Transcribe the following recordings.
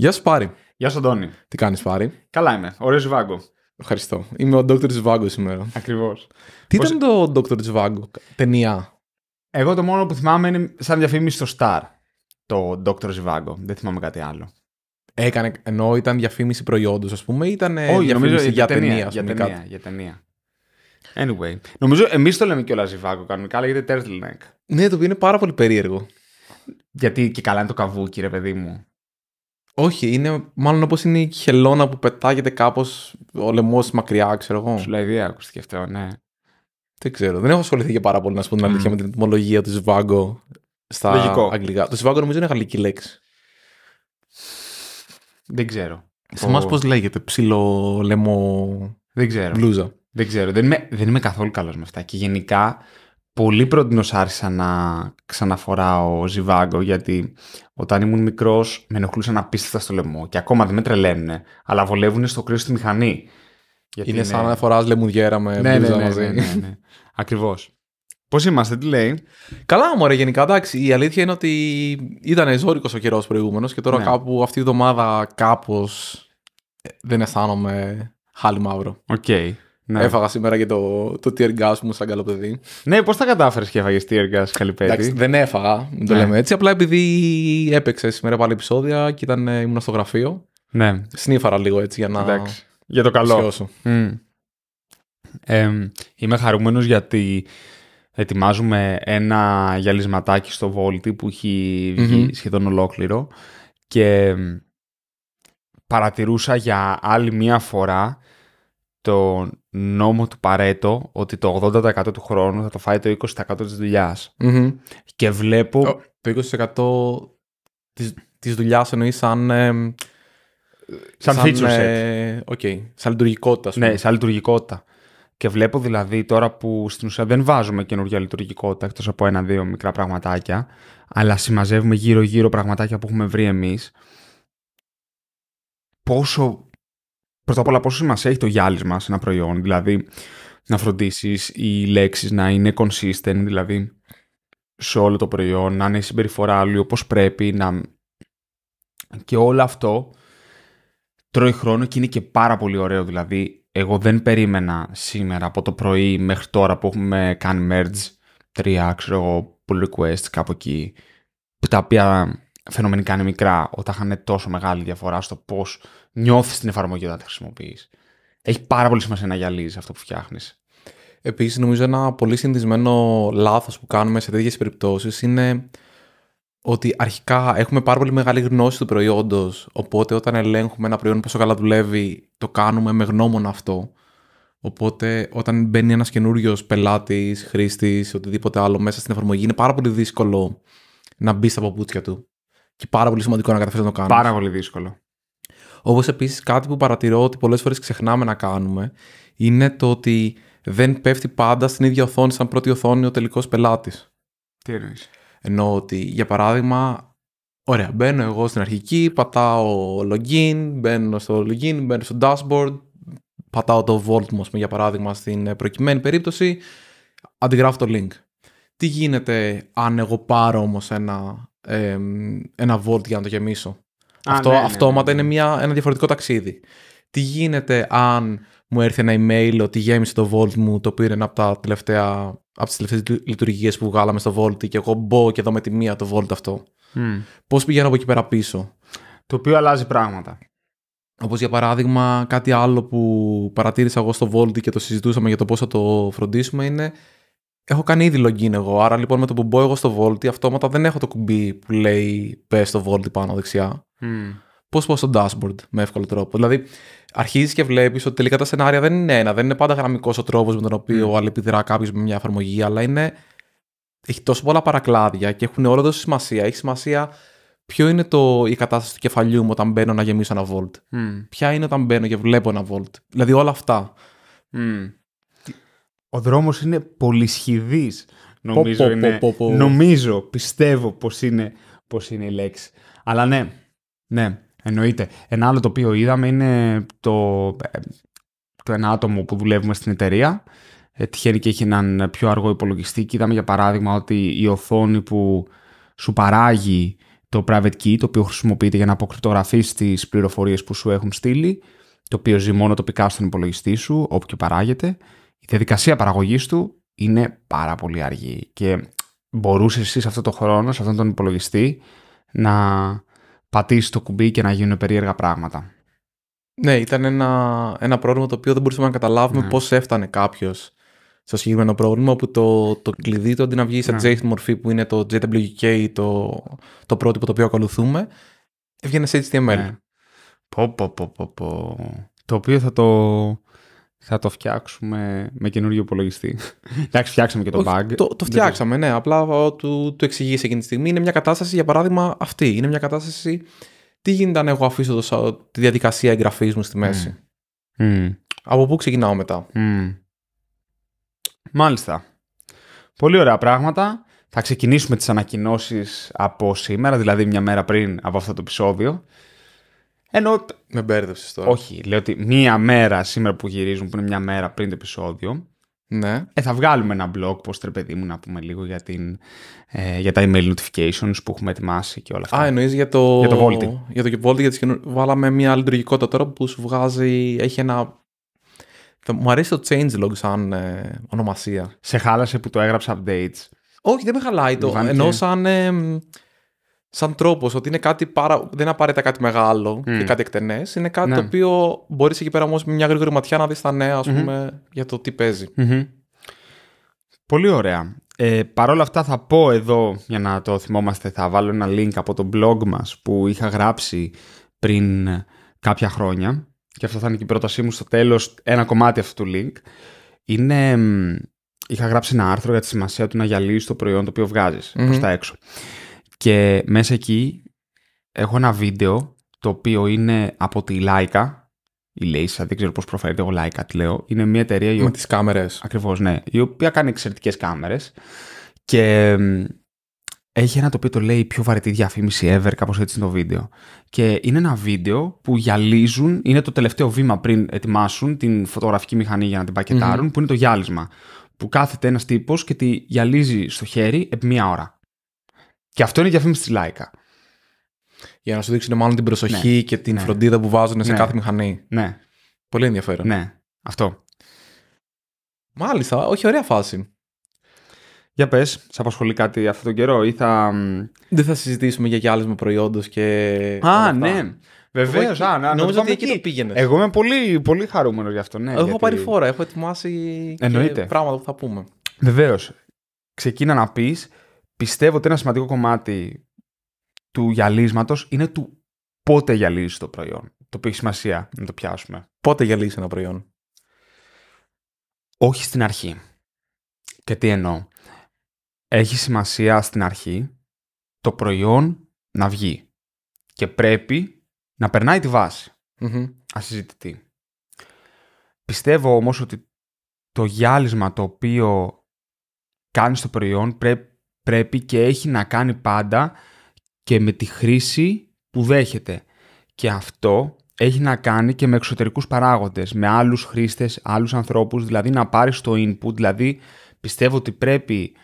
Γεια σου Πάρη. Γεια σου Αντώνη. Τι κάνεις Πάρη. Καλά είμαι. Ωραίος Ζιβάγκο. Ευχαριστώ. Είμαι ο Dr. Τζιβάγκο σήμερα. Ακριβώς. Τι Πώς... ήταν το Dr. Τζιβάγκο, ταινία. Εγώ το μόνο που θυμάμαι είναι σαν διαφήμιση στο Star. Το Dr. Τζιβάγκο. Δεν θυμάμαι κάτι άλλο. Έκανε, ενώ ήταν διαφήμιση προϊόντος ας πούμε ή ήταν ε, Όχι, διαφήμιση για ταινία. ταινία για ταινία, κάτι. για ταινία. Anyway. Νομίζω εμείς το λέμε κιόλας Ζιβάγκο κανονικά, λέγεται Turtleneck. Ναι, το οποίο είναι πάρα πολύ περίεργο. Γιατί και καλά είναι το καβού, κύριε, παιδί μου. Όχι, είναι μάλλον όπως είναι η χελώνα που πετάγεται κάπως ο λαιμός μακριά, ξέρω εγώ. ιδέα ακούστηκε αυτό, ναι. Δεν ξέρω. Δεν έχω ασχοληθεί και πάρα πολύ να σου πω την αλήθεια με την ετοιμολογία του Σβάγκο στα αγγλικά. Το Σβάγκο νομίζω είναι γαλλική λέξη. Δεν ξέρω. Σε εμάς πώς λέγεται, ψηλό λαιμό. Δεν ξέρω. Μπλούζα. Δεν ξέρω. Δεν είμαι, δεν είμαι καθόλου καλός με αυτά. Και γενικά πολύ πρότινος άρχισα να ξαναφοράω ζιβάγκο γιατί όταν ήμουν μικρός με ενοχλούσαν απίστευτα στο λαιμό και ακόμα δεν με τρελαίνουν αλλά βολεύουν στο κρύο στη μηχανή. Γιατί είναι, σαν να φοράς λεμουδιέρα με ναι, ναι, ναι, μαζί. Ναι, ναι, ναι. Ακριβώς. Πώς είμαστε, τι λέει. Καλά, μωρέ, γενικά, εντάξει. Η αλήθεια είναι ότι ήταν ζώρικος ο καιρός προηγούμενος και τώρα ναι. κάπου αυτή η εβδομάδα κάπως ε, δεν αισθάνομαι χάλι μαύρο. Οκ. Okay. Ναι. Έφαγα σήμερα και το, το tear gas μου σαν καλό Ναι, πώς τα κατάφερες και έφαγες tear gas, Καλυπέτη. Εντάξει, δεν έφαγα, μην το ναι. λέμε έτσι. Απλά επειδή έπαιξε σήμερα πάλι επεισόδια και ήταν, ε, ήμουν στο γραφείο. Ναι. Σνίφαρα λίγο έτσι για να. Εντάξει. Για το καλό. Mm. Ε, είμαι χαρούμενος γιατί ετοιμάζουμε ένα γυαλισματάκι στο Βόλτι που εχει mm σχεδόν ολόκληρο και παρατηρούσα για άλλη μία φορά το νόμο του Παρέτο ότι το 80% του χρόνου θα το φάει το 20% της δουλειας Και βλέπω... το 20% της, της δουλειάς εννοείς σαν... σαν, σαν feature okay, ε, σαν λειτουργικότητα. Ναι, σαν λειτουργικότητα. Και βλέπω δηλαδή τώρα που στην ουσία δεν βάζουμε καινούργια λειτουργικότητα, εκτός από ένα-δύο μικρά πραγματάκια, αλλά συμμαζεύουμε γύρω-γύρω πραγματάκια που έχουμε βρει εμείς. πόσο πρώτα απ' όλα πόσο σημασία έχει το γυάλισμα σε ένα προϊόν, δηλαδή να φροντίσεις οι λέξεις, να είναι consistent, δηλαδή σε όλο το προϊόν, να είναι η συμπεριφορά άλλου όπως πρέπει, να... και όλο αυτό τρώει χρόνο και είναι και πάρα πολύ ωραίο, δηλαδή εγώ δεν περίμενα σήμερα από το πρωί μέχρι τώρα που έχουμε κάνει merge, τρία ξέρω εγώ pull requests κάπου εκεί, τα οποία φαινομενικά είναι μικρά, όταν είχαν τόσο μεγάλη διαφορά στο πώς νιώθεις την εφαρμογή όταν τη χρησιμοποιείς. Έχει πάρα πολύ σημασία να γυαλίζεις αυτό που φτιάχνεις. Επίσης, νομίζω ένα πολύ συνδυσμένο λάθος που κάνουμε σε τέτοιες περιπτώσεις είναι ότι αρχικά έχουμε πάρα πολύ μεγάλη γνώση του προϊόντος. Οπότε, όταν ελέγχουμε ένα προϊόν πόσο καλά δουλεύει, το κάνουμε με γνώμονα αυτό. Οπότε, όταν μπαίνει ένας καινούριος πελάτης, χρήστης, οτιδήποτε άλλο μέσα στην εφαρμογή, είναι πάρα πολύ δύσκολο να μπεις στα παπούτσια του. Και πάρα πολύ σημαντικό να καταφέρεις να το κάνεις. Πάρα πολύ δύσκολο. Όπως επίσης κάτι που παρατηρώ ότι πολλές φορές ξεχνάμε να κάνουμε είναι το ότι δεν πέφτει πάντα στην ίδια οθόνη, σαν πρώτη οθόνη, ο τελικός πελάτης. Τι εννοείς. Εννοώ ότι, για παράδειγμα, Ωραία, μπαίνω εγώ στην αρχική, πατάω login, μπαίνω στο login, μπαίνω στο dashboard, πατάω το vault μου, για παράδειγμα, στην προκειμένη περίπτωση, αντιγράφω το link. Τι γίνεται αν εγώ πάρω όμως ένα, ε, ένα vault για να το γεμίσω. Αυτό ναι, αυτόματα ναι, ναι, είναι ναι. μια, ένα διαφορετικό ταξίδι. Τι γίνεται αν μου έρθει ένα email ότι γέμισε το Vault μου, το οποίο είναι ένα από, τα τελευταία, από τις τελευταίες λειτουργίες που βγάλαμε στο Vault και εγώ μπω και δω με τη μία το Vault αυτό. Mm. Πώς πηγαίνω από εκεί πέρα πίσω. Το οποίο αλλάζει πράγματα. Όπως για παράδειγμα, κάτι άλλο που παρατήρησα εγώ στο Vault και το συζητούσαμε για το πώ θα το φροντίσουμε είναι Έχω κάνει ήδη login εγώ, άρα λοιπόν με το που μπω εγώ στο Volt, αυτόματα δεν έχω το κουμπί που λέει πες στο Volt πάνω δεξιά. Mm. Πώ πω στο dashboard με εύκολο τρόπο. Δηλαδή, αρχίζεις και βλέπεις ότι τελικά τα σενάρια δεν είναι ένα, δεν είναι πάντα γραμμικός ο τρόπος με τον οποίο mm. αλληλεπιδρά κάποιος με μια εφαρμογή, αλλά είναι. Έχει τόσο πολλά παρακλάδια και έχουν όλο τόση σημασία. Έχει σημασία ποιο είναι το, η κατάσταση του κεφαλιού μου όταν μπαίνω να γεμίσω ένα Volt. Mm. Ποια είναι όταν μπαίνω και βλέπω ένα Volt. Δηλαδή όλα αυτά. Mm. Ο δρόμος είναι πολυσχηδής. Νομίζω, είναι, πω, νομίζω πιστεύω πως είναι, είναι η λέξη. Αλλά ναι, ναι, εννοείται. Ένα άλλο το οποίο είδαμε είναι το, ε, το ένα άτομο που δουλεύουμε στην εταιρεία. Ε, τυχαίνει και έχει έναν πιο αργό υπολογιστή και είδαμε για παράδειγμα ότι η οθόνη που σου παράγει το private key, το οποίο χρησιμοποιείται για να αποκρυπτογραφείς τις πληροφορίες που σου έχουν στείλει, το οποίο ζει μόνο τοπικά στον υπολογιστή σου, όπου και παράγεται, η διαδικασία παραγωγής του είναι πάρα πολύ αργή και μπορούσες εσύ σε αυτόν τον χρόνο, σε αυτόν τον υπολογιστή να πατήσεις το κουμπί και να γίνουν περίεργα πράγματα. Ναι, ήταν ένα, ένα πρόβλημα το οποίο δεν μπορούσαμε να καταλάβουμε ναι. πώς έφτανε κάποιος στο συγκεκριμένο πρόβλημα που το, το κλειδί του αντί να βγει σε ναι. JSON μορφή που είναι το JWK το, το πρότυπο το οποίο ακολουθούμε έβγαινε σε HTML. Ναι. Πο, πο, πο, Το οποίο θα το θα το φτιάξουμε με καινούριο υπολογιστή. Εντάξει, φτιάξαμε και το bug. Το, φτιάξαμε, ναι. Απλά του, του εξηγήσει εκείνη τη στιγμή. Είναι μια κατάσταση, για παράδειγμα, αυτή. Είναι μια κατάσταση. Τι γίνεται αν εγώ αφήσω το, τη διαδικασία εγγραφής μου στη mm. μέση. Mm. Από πού ξεκινάω μετά. Mm. Μάλιστα. Πολύ ωραία πράγματα. Θα ξεκινήσουμε τις ανακοινώσεις από σήμερα, δηλαδή μια μέρα πριν από αυτό το επεισόδιο. Ενώ... Με μπέρδευσε Όχι, λέω ότι μία μέρα σήμερα που γυρίζουν, που είναι μια μέρα πριν το επεισόδιο, ναι. Ε, θα βγάλουμε ένα blog, πώ τρε παιδί μου, να πούμε λίγο για, την, ε, για τα email notifications που έχουμε ετοιμάσει και όλα αυτά. Α, εννοείς για το. Για το Volt. Για το Volt, για Βάλαμε μια λειτουργικότητα τώρα που σου βγάζει. Έχει ένα. Μου αρέσει το changelog σαν ε, ονομασία. Σε χάλασε που το έγραψα updates. Όχι, δεν με χαλάει το. Ενώ σαν σαν τρόπος ότι είναι κάτι παρα... δεν είναι απαραίτητα κάτι μεγάλο mm. και κάτι εκτενές. Είναι κάτι το ναι. οποίο μπορείς εκεί πέρα όμως με μια γρήγορη ματιά να δεις τα νέα, πούμε, για το τι παιζει Πολύ ωραία. Ε, Παρ' όλα αυτά θα πω εδώ, για να το θυμόμαστε, θα βάλω ένα link από το blog μας που είχα γράψει πριν κάποια χρόνια και αυτό θα είναι και η πρότασή μου στο τέλος, ένα κομμάτι αυτού του link. Είναι, είχα γράψει ένα άρθρο για τη σημασία του να γυαλίσει το προϊόν το οποίο βγάζεις τα έξω. Και μέσα εκεί έχω ένα βίντεο το οποίο είναι από τη Λάικα. Η Λέισα, δεν ξέρω πώς προφέρεται, εγώ Λάικα τη λέω. Είναι μια εταιρεία. Με τις κάμερες. Ακριβώς, ναι. Η οποία κάνει εξαιρετικές κάμερες. Και έχει ένα το οποίο το λέει η πιο βαρετή διαφήμιση ever, κάπως έτσι είναι το βίντεο. Και είναι ένα βίντεο που γυαλίζουν, είναι το τελευταίο βήμα πριν ετοιμάσουν την φωτογραφική μηχανή για να την πακεταρουν που είναι το γυάλισμα. Που κάθεται ένας τύπος και τη γυαλίζει στο χέρι επί μία ώρα. Και αυτό είναι η διαφήμιση τη Λάικα. Για να σου δείξουν μάλλον την προσοχή ναι. και την ναι. φροντίδα που βάζουν σε ναι. κάθε μηχανή. Ναι. Πολύ ενδιαφέρον. Ναι. Αυτό. Μάλιστα. Όχι, ωραία φάση. Για πες, σε απασχολεί κάτι αυτόν τον καιρό ή θα. Δεν θα συζητήσουμε για γυάλισμα με προϊόντος και. Α, ναι. Βεβαίως. Νόμιζα ότι εκεί το πήγαινες. Εγώ είμαι πολύ, πολύ χαρούμενος γι' αυτό. Ναι, έχω γιατί... πάρει φόρα, έχω ετοιμάσει Και πράγματα που θα πούμε. Βεβαίως. Ξεκίνα να πεις πιστεύω ότι ένα σημαντικό κομμάτι του γυαλίσματος είναι του πότε γυαλίζει το προϊόν. Το οποίο έχει σημασία να το πιάσουμε. Πότε γυαλίζει ένα προϊόν. Όχι στην αρχή. Και τι εννοώ. Έχει σημασία στην αρχή το προϊόν να βγει. Και πρέπει να περνάει τη βάση. Mm-hmm. Ασυζητητή. Πιστεύω όμως ότι το γυάλισμα το οποίο κάνεις το προϊόν πρέπει πρέπει και έχει να κάνει πάντα και με τη χρήση που δέχεται. Και αυτό έχει να κάνει και με εξωτερικούς παράγοντες, με άλλους χρήστες, άλλους ανθρώπους, δηλαδή να πάρεις το input, δηλαδή πιστεύω ότι πρέπει...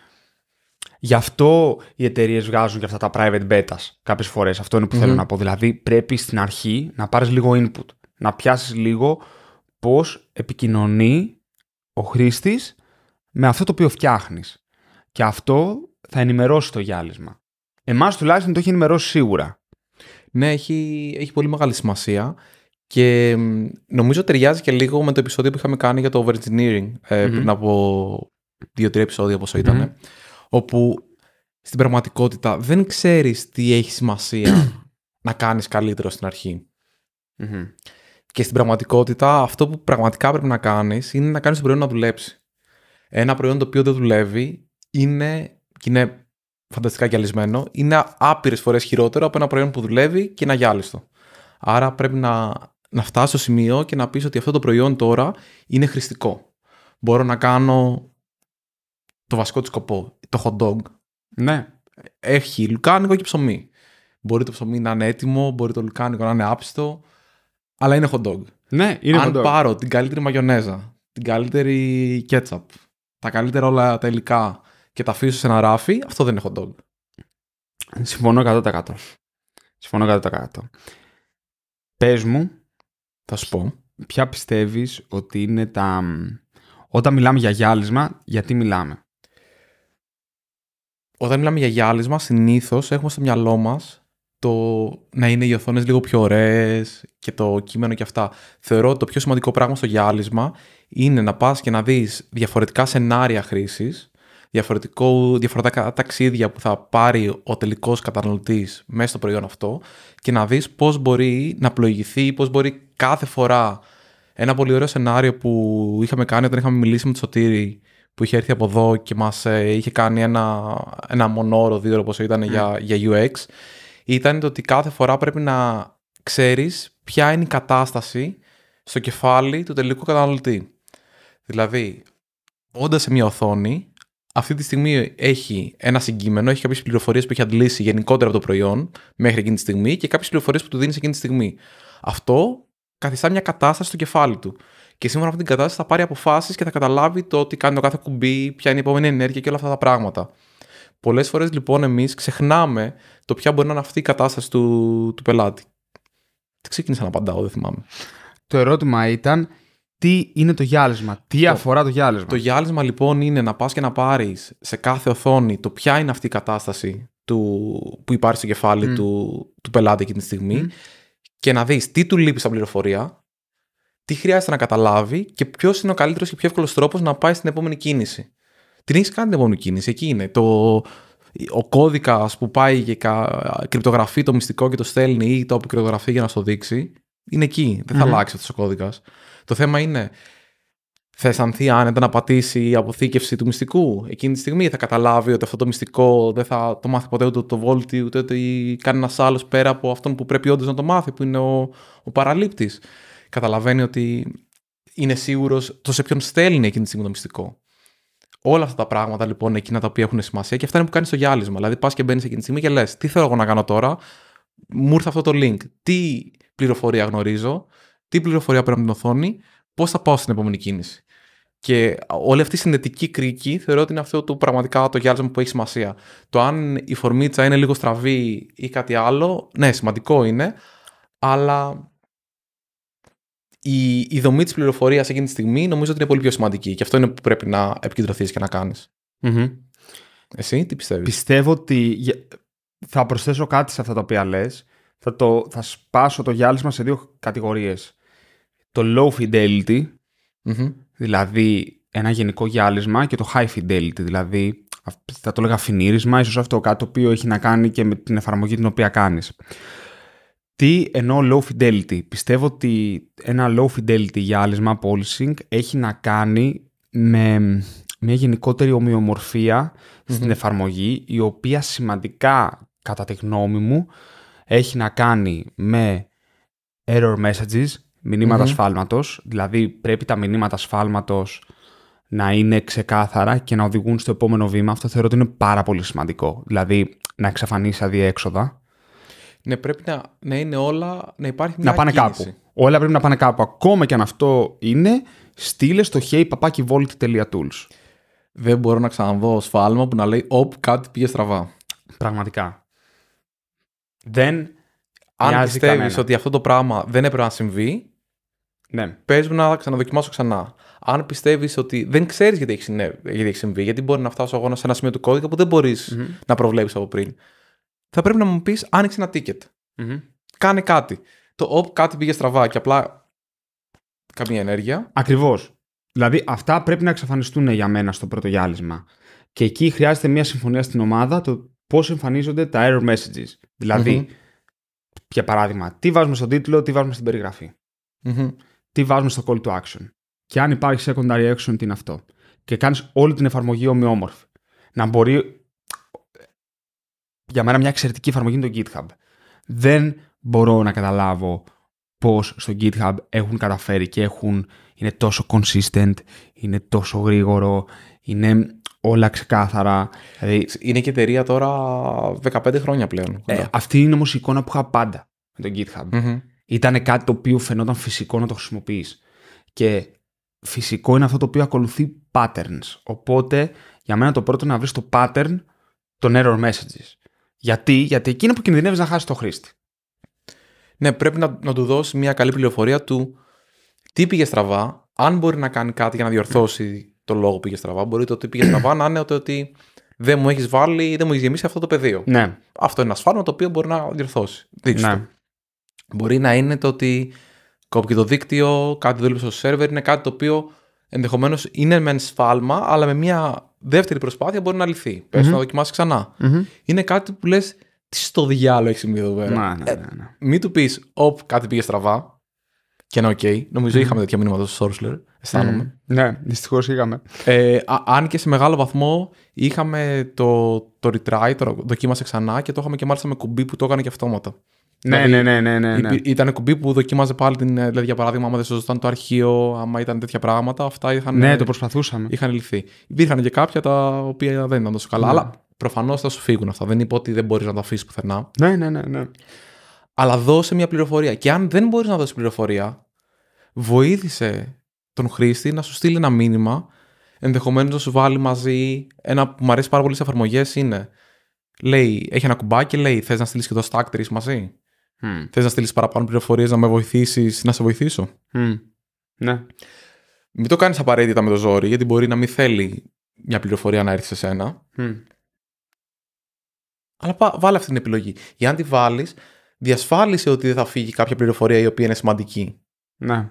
Γι' αυτό οι εταιρείες βγάζουν και αυτά τα private betas κάποιες φορές, αυτό είναι που θέλω να πω. Δηλαδή πρέπει στην αρχή να πάρεις λίγο input, να πιάσεις λίγο πώς επικοινωνεί ο χρήστης με αυτό το οποίο φτιάχνεις. Και αυτό θα ενημερώσει το γυάλισμα. Εμάς τουλάχιστον το έχει ενημερώσει σίγουρα. Ναι, έχει, έχει πολύ μεγάλη σημασία. Και νομίζω ταιριάζει και λίγο με το επεισόδιο που είχαμε κάνει για το overengineering ε, πριν από δύο-τρία επεισόδια, όπως ηταν Όπου στην πραγματικότητα δεν ξέρεις τι έχει σημασία να κάνεις καλύτερο στην αρχή. Και στην πραγματικότητα αυτό που πραγματικά πρέπει να κάνεις είναι να κάνεις το προϊόν να δουλέψει. Ένα προϊόν το οποίο δεν δουλεύει είναι και είναι φανταστικά γυαλισμένο, είναι άπειρες φορές χειρότερο από ένα προϊόν που δουλεύει και είναι αγιάλιστο. Άρα πρέπει να, να φτάσω στο σημείο και να πεις ότι αυτό το προϊόν τώρα είναι χρηστικό. Μπορώ να κάνω το βασικό του σκοπό, το hot dog. Ναι. Έχει λουκάνικο και ψωμί. Μπορεί το ψωμί να είναι έτοιμο, μπορεί το λουκάνικο να είναι άπιστο. αλλά είναι hot dog. Ναι, είναι Αν hot dog. πάρω την καλύτερη μαγιονέζα, την καλύτερη κέτσαπ, τα καλύτερα όλα τα υλικά, και τα αφήσω σε ένα ράφι, αυτό δεν έχω hot dog. Συμφωνώ 100%. Συμφωνώ 100%. Πες μου, θα σου πω, ποια πιστεύεις ότι είναι τα... Όταν μιλάμε για γυάλισμα, γιατί μιλάμε. Όταν μιλάμε για γυάλισμα, συνήθως έχουμε στο μυαλό μας το να είναι οι οθόνες λίγο πιο ωραίες και το κείμενο και αυτά. Θεωρώ ότι το πιο σημαντικό πράγμα στο γυάλισμα είναι να πας και να δεις διαφορετικά σενάρια χρήσης διαφορετικά ταξίδια που θα πάρει ο τελικός καταναλωτής μέσα στο προϊόν αυτό και να δεις πώς μπορεί να πλοηγηθεί, πώς μπορεί κάθε φορά ένα πολύ ωραίο σενάριο που είχαμε κάνει όταν είχαμε μιλήσει με τον Σωτήρη που είχε έρθει από εδώ και μας ε, είχε κάνει ένα, ένα μονόρο, δύο όπως ήταν ναι. για, για UX ήταν το ότι κάθε φορά πρέπει να ξέρεις ποια είναι η κατάσταση στο κεφάλι του τελικού καταναλωτή. Δηλαδή, όντας σε μια οθόνη, αυτή τη στιγμή έχει ένα συγκείμενο, έχει κάποιες πληροφορίες που έχει αντλήσει γενικότερα από το προϊόν μέχρι εκείνη τη στιγμή και κάποιες πληροφορίες που του δίνεις εκείνη τη στιγμή. Αυτό καθιστά μια κατάσταση στο κεφάλι του. Και σύμφωνα με αυτή την κατάσταση θα πάρει αποφάσεις και θα καταλάβει το τι κάνει το κάθε κουμπί, ποια είναι η επόμενη ενέργεια και όλα αυτά τα πράγματα. Πολλές φορές λοιπόν εμείς ξεχνάμε το ποια μπορεί να είναι αυτή η κατάσταση του, του πελάτη. Τι ξεκίνησα να απαντάω, δεν θυμάμαι. Το ερώτημα ήταν τι είναι το γυάλισμα, τι αφορά το γυάλισμα. Το γυάλισμα λοιπόν είναι να πας και να πάρεις σε κάθε οθόνη το ποια είναι αυτή η κατάσταση του, που υπάρχει στο κεφάλι mm. του, του πελάτη εκείνη τη στιγμή και να δεις τι του λείπει σαν πληροφορία, τι χρειάζεται να καταλάβει και ποιος είναι ο καλύτερος και πιο εύκολος τρόπος να πάει στην επόμενη κίνηση. Την έχεις κάνει την επόμενη κίνηση, εκεί είναι. Το, ο κώδικα που πάει και κρυπτογραφεί το μυστικό και το στέλνει ή το αποκρυπτογραφεί για να σου το δείξει, είναι εκεί. Δεν θα mm-hmm. αλλάξει αυτός ο κώδικας. Το θέμα είναι, θα αισθανθεί άνετα να πατήσει η αποθήκευση του μυστικού. Εκείνη τη στιγμή θα καταλάβει ότι αυτό το μυστικό δεν θα το μάθει ποτέ ούτε το Βόλτι, ούτε ότι κανένα άλλος πέρα από αυτόν που πρέπει όντως να το μάθει, που είναι ο, ο παραλήπτης. Καταλαβαίνει ότι είναι σίγουρος το σε ποιον στέλνει εκείνη τη στιγμή το μυστικό. Όλα αυτά τα πράγματα λοιπόν εκείνα τα οποία έχουν σημασία και αυτά είναι που κάνεις στο γυάλισμα. Δηλαδή πας και μπαίνεις εκείνη τη στιγμή και λες: Τι θέλω εγώ να κάνω τώρα, μου ήρθε αυτό το link, τι πληροφορία γνωρίζω, τι πληροφορία πρέπει από την οθόνη, πώς θα πάω στην επόμενη κίνηση. Και όλη αυτή η συνδετική κρίκη θεωρώ ότι είναι αυτό το πραγματικά το γυάλισμα που έχει σημασία. Το αν η φορμίτσα είναι λίγο στραβή ή κάτι άλλο, ναι, σημαντικό είναι, αλλά η, η δομή της πληροφορίας εκείνη τη στιγμή νομίζω ότι είναι πολύ πιο σημαντική. Και αυτό είναι που πρέπει να επικεντρωθείς και να κανει mm Εσύ τι πιστεύεις. Πιστεύω ότι. Θα προσθέσω κάτι σε αυτά τα οποία λες θα, το, θα σπάσω το γυάλισμα σε δύο κατηγορίες. Το low fidelity, δηλαδή ένα γενικό γυάλισμα και το high fidelity, δηλαδή θα το λέγα φινίρισμα, ίσως αυτό κάτι το οποίο έχει να κάνει και με την εφαρμογή την οποία κάνεις. Τι εννοώ low fidelity. Πιστεύω ότι ένα low fidelity γυάλισμα polishing έχει να κάνει με μια γενικότερη ομοιομορφία στην εφαρμογή, η οποία σημαντικά, κατά τη γνώμη μου, έχει να κάνει με error messages, μηνύματα σφάλματος, δηλαδή πρέπει τα μηνύματα σφάλματος να είναι ξεκάθαρα και να οδηγούν στο επόμενο βήμα. Αυτό θεωρώ ότι είναι πάρα πολύ σημαντικό, δηλαδή να εξαφανίσει αδιέξοδα. Ναι, πρέπει να, είναι όλα, να υπάρχει μια Να πάνε κάπου. Όλα πρέπει να πάνε κάπου. Ακόμα και αν αυτό είναι, στείλε στο heypapakivolt.tools. Δεν μπορώ να ξαναδώ σφάλμα που να λέει «Οπ, κάτι πήγε στραβά». Πραγματικά δεν. Αν πιστεύει ότι αυτό το πράγμα δεν έπρεπε να συμβεί, ναι. πες μου να ξαναδοκιμάσω ξανά. Αν πιστεύεις ότι δεν ξέρεις γιατί, γιατί, έχει συμβεί, γιατί μπορεί να φτάσει ο αγώνα σε ένα σημείο του κώδικα που δεν μπορει να προβλέψεις από πριν, θα πρέπει να μου πεις: Άνοιξε ένα ticket. mm Κάνε κάτι. Το OP κάτι πήγε στραβά και απλά καμία ενέργεια. Ακριβώς. Δηλαδή αυτά πρέπει να εξαφανιστούν για μένα στο πρώτο γυάλισμα. Και εκεί χρειάζεται μια συμφωνία στην ομάδα το πώς εμφανίζονται τα error messages. δηλαδη για παράδειγμα, τι βάζουμε στον τίτλο, τι βάζουμε στην περιγραφη Τι βάζουμε στο call to action. Και αν υπάρχει secondary action, τι είναι αυτό. Και κάνεις όλη την εφαρμογή ομοιόμορφη. Να μπορεί. Για μένα, μια εξαιρετική εφαρμογή είναι το GitHub. Δεν μπορώ να καταλάβω πώς στο GitHub έχουν καταφέρει και έχουν, είναι τόσο consistent, είναι τόσο γρήγορο, είναι όλα ξεκάθαρα. Δηλαδή... Είναι και εταιρεία τώρα 15 χρόνια πλέον. Ε, αυτή είναι όμως η εικόνα που είχα πάντα με τον GitHub. Mm-hmm. Ήταν κάτι το οποίο φαινόταν φυσικό να το χρησιμοποιείς. Και φυσικό είναι αυτό το οποίο ακολουθεί patterns. Οπότε για μένα το πρώτο είναι να βρεις το pattern των error messages. Γιατί, γιατί είναι που κινδυνεύεις να χάσεις το χρήστη. Ναι, πρέπει να, να του δώσεις μια καλή πληροφορία του τι πήγε στραβά, αν μπορεί να κάνει κάτι για να διορθώσει το λόγο που πήγε στραβά. Μπορεί το ότι πήγε στραβά να είναι ότι δεν μου έχεις βάλει, ή δεν μου έχεις γεμίσει αυτό το πεδίο. Ναι. Αυτό είναι ένα σφάλμα το οποίο μπορεί να διορθώσει. Δείξτε. Ναι. Μπορεί να είναι το ότι κόπηκε το δίκτυο, κάτι δούλεψε στο σερβερ, είναι κάτι το οποίο ενδεχομένως είναι μεν σφάλμα, αλλά με μια δεύτερη προσπάθεια μπορεί να λυθεί. Πες mm-hmm. να δοκιμάσεις ξανά. Είναι κάτι που λες, τι στο διάλογο έχει συμβεί εδώ πέρα. Ναι, ναι, ε, ναι, μην του πεις, Ωπ, κάτι πήγε στραβά και ενώ, οκ. Okay. Νομίζω mm. είχαμε τέτοια μηνύματα στο Sorcerer. Αισθάνομαι. Mm. Ναι, δυστυχώς είχαμε. Ε, α, αν και σε μεγάλο βαθμό είχαμε το, το retry, το δοκίμασε ξανά και το είχαμε και μάλιστα με κουμπί που το έκανε και αυτόματα. Ναι, δηλαδή, ναι, ναι, ναι, ναι, Ήταν κουμπί που δοκίμαζε πάλι την. Δηλαδή, για παράδειγμα, άμα δεν σου το αρχείο, άμα ήταν τέτοια πράγματα, αυτά είχαν. Ναι, το προσπαθούσαμε. Είχαν λυθεί. Υπήρχαν και κάποια τα οποία δεν ήταν τόσο καλά, ναι. αλλά προφανώς θα σου φύγουν αυτά. Δεν είπα ότι δεν μπορείς να τα αφήσεις πουθενά. Ναι, ναι, ναι, ναι. Αλλά δώσε μια πληροφορία. Και αν δεν μπορείς να δώσεις πληροφορία, βοήθησε τον χρήστη να σου στείλει ένα μήνυμα, ενδεχομένως να σου βάλει μαζί. Ένα που μου αρέσει πάρα πολύ σε εφαρμογές είναι. Λέει, έχει ένα κουμπάκι, λέει: Θες να στείλεις και το stack 3 μαζί. Mm. Θες να στείλεις παραπάνω πληροφορίες, να με βοηθήσεις, να σε βοηθήσω. Mm. Ναι. Μην το κάνεις απαραίτητα με το ζόρι, γιατί μπορεί να μην θέλει μια πληροφορία να έρθει σε σένα. Mm. Αλλά πά, βάλε αυτή την επιλογή. Για αν τη βάλεις, διασφάλισε ότι δεν θα φύγει κάποια πληροφορία η οποία είναι σημαντική. Ναι.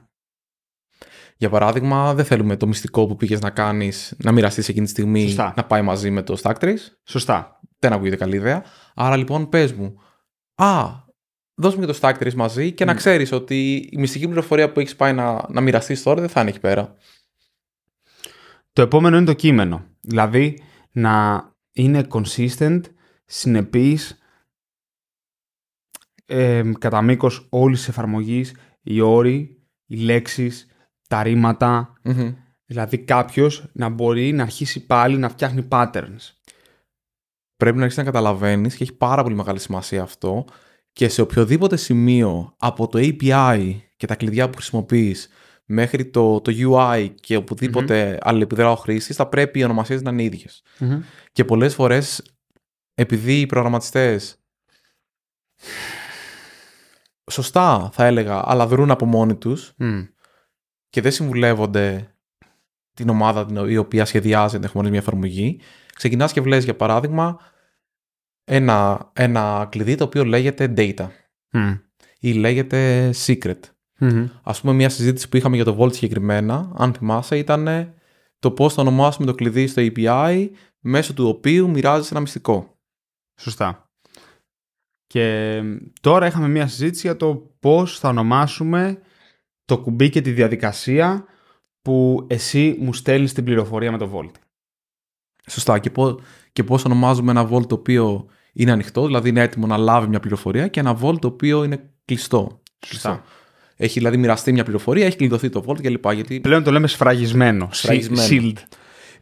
Για παράδειγμα, δεν θέλουμε το μυστικό που πήγες να κάνεις να μοιραστείς εκείνη τη στιγμή να πάει μαζί με το Stack Σωστά. Δεν ακούγεται καλή ιδέα. Άρα λοιπόν, πες μου, Α, δώσ' μου και το Stack μαζί και να ξέρεις ότι η μυστική πληροφορία που έχεις πάει να, να μοιραστείς τώρα δεν θα είναι εκεί πέρα. Το επόμενο είναι το κείμενο. Δηλαδή να είναι consistent, συνεπής ε, κατά μήκος όλης της εφαρμογής, οι όροι, οι λέξεις, τα ρηματα Δηλαδή κάποιος να μπορεί να αρχίσει πάλι να φτιάχνει patterns. Πρέπει να αρχίσεις να καταλαβαίνεις και έχει πάρα πολύ μεγάλη σημασία αυτό και σε οποιοδήποτε σημείο από το API και τα κλειδιά που χρησιμοποιείς μέχρι το, το UI και οπουδήποτε mm-hmm. αλληλεπιδρά ο χρήστη, θα πρέπει οι ονομασίες να είναι Και πολλές φορές, επειδή οι προγραμματιστές. Σωστά θα έλεγα, αλλά δρούν από μόνοι τους και δεν συμβουλεύονται την ομάδα την, η οποία σχεδιάζει ενδεχομένω μια εφαρμογή, ξεκινάς και βλέπεις για παράδειγμα ένα, ένα κλειδί το οποίο λέγεται data ή λέγεται secret. mm Ας πούμε μια συζήτηση που είχαμε για το Vault συγκεκριμένα, αν θυμάσαι, ήταν το πώς θα ονομάσουμε το κλειδί στο API μέσω του οποίου μοιράζεσαι ένα μυστικό. Σωστά. Και τώρα είχαμε μια συζήτηση για το πώς θα ονομάσουμε το κουμπί και τη διαδικασία που εσύ μου στέλνεις την πληροφορία με το Vault. Σωστά. Και, πώ, και πώς ονομάζουμε ένα Vault το οποίο είναι ανοιχτό, δηλαδή είναι έτοιμο να λάβει μια πληροφορία και ένα Vault το οποίο είναι κλειστό. Σωστά. Έχει δηλαδή μοιραστεί μια πληροφορία, έχει κλειδωθεί το Vault κλπ. Γιατί... Πλέον το λέμε σφραγισμένο. σφραγισμένο. Shield.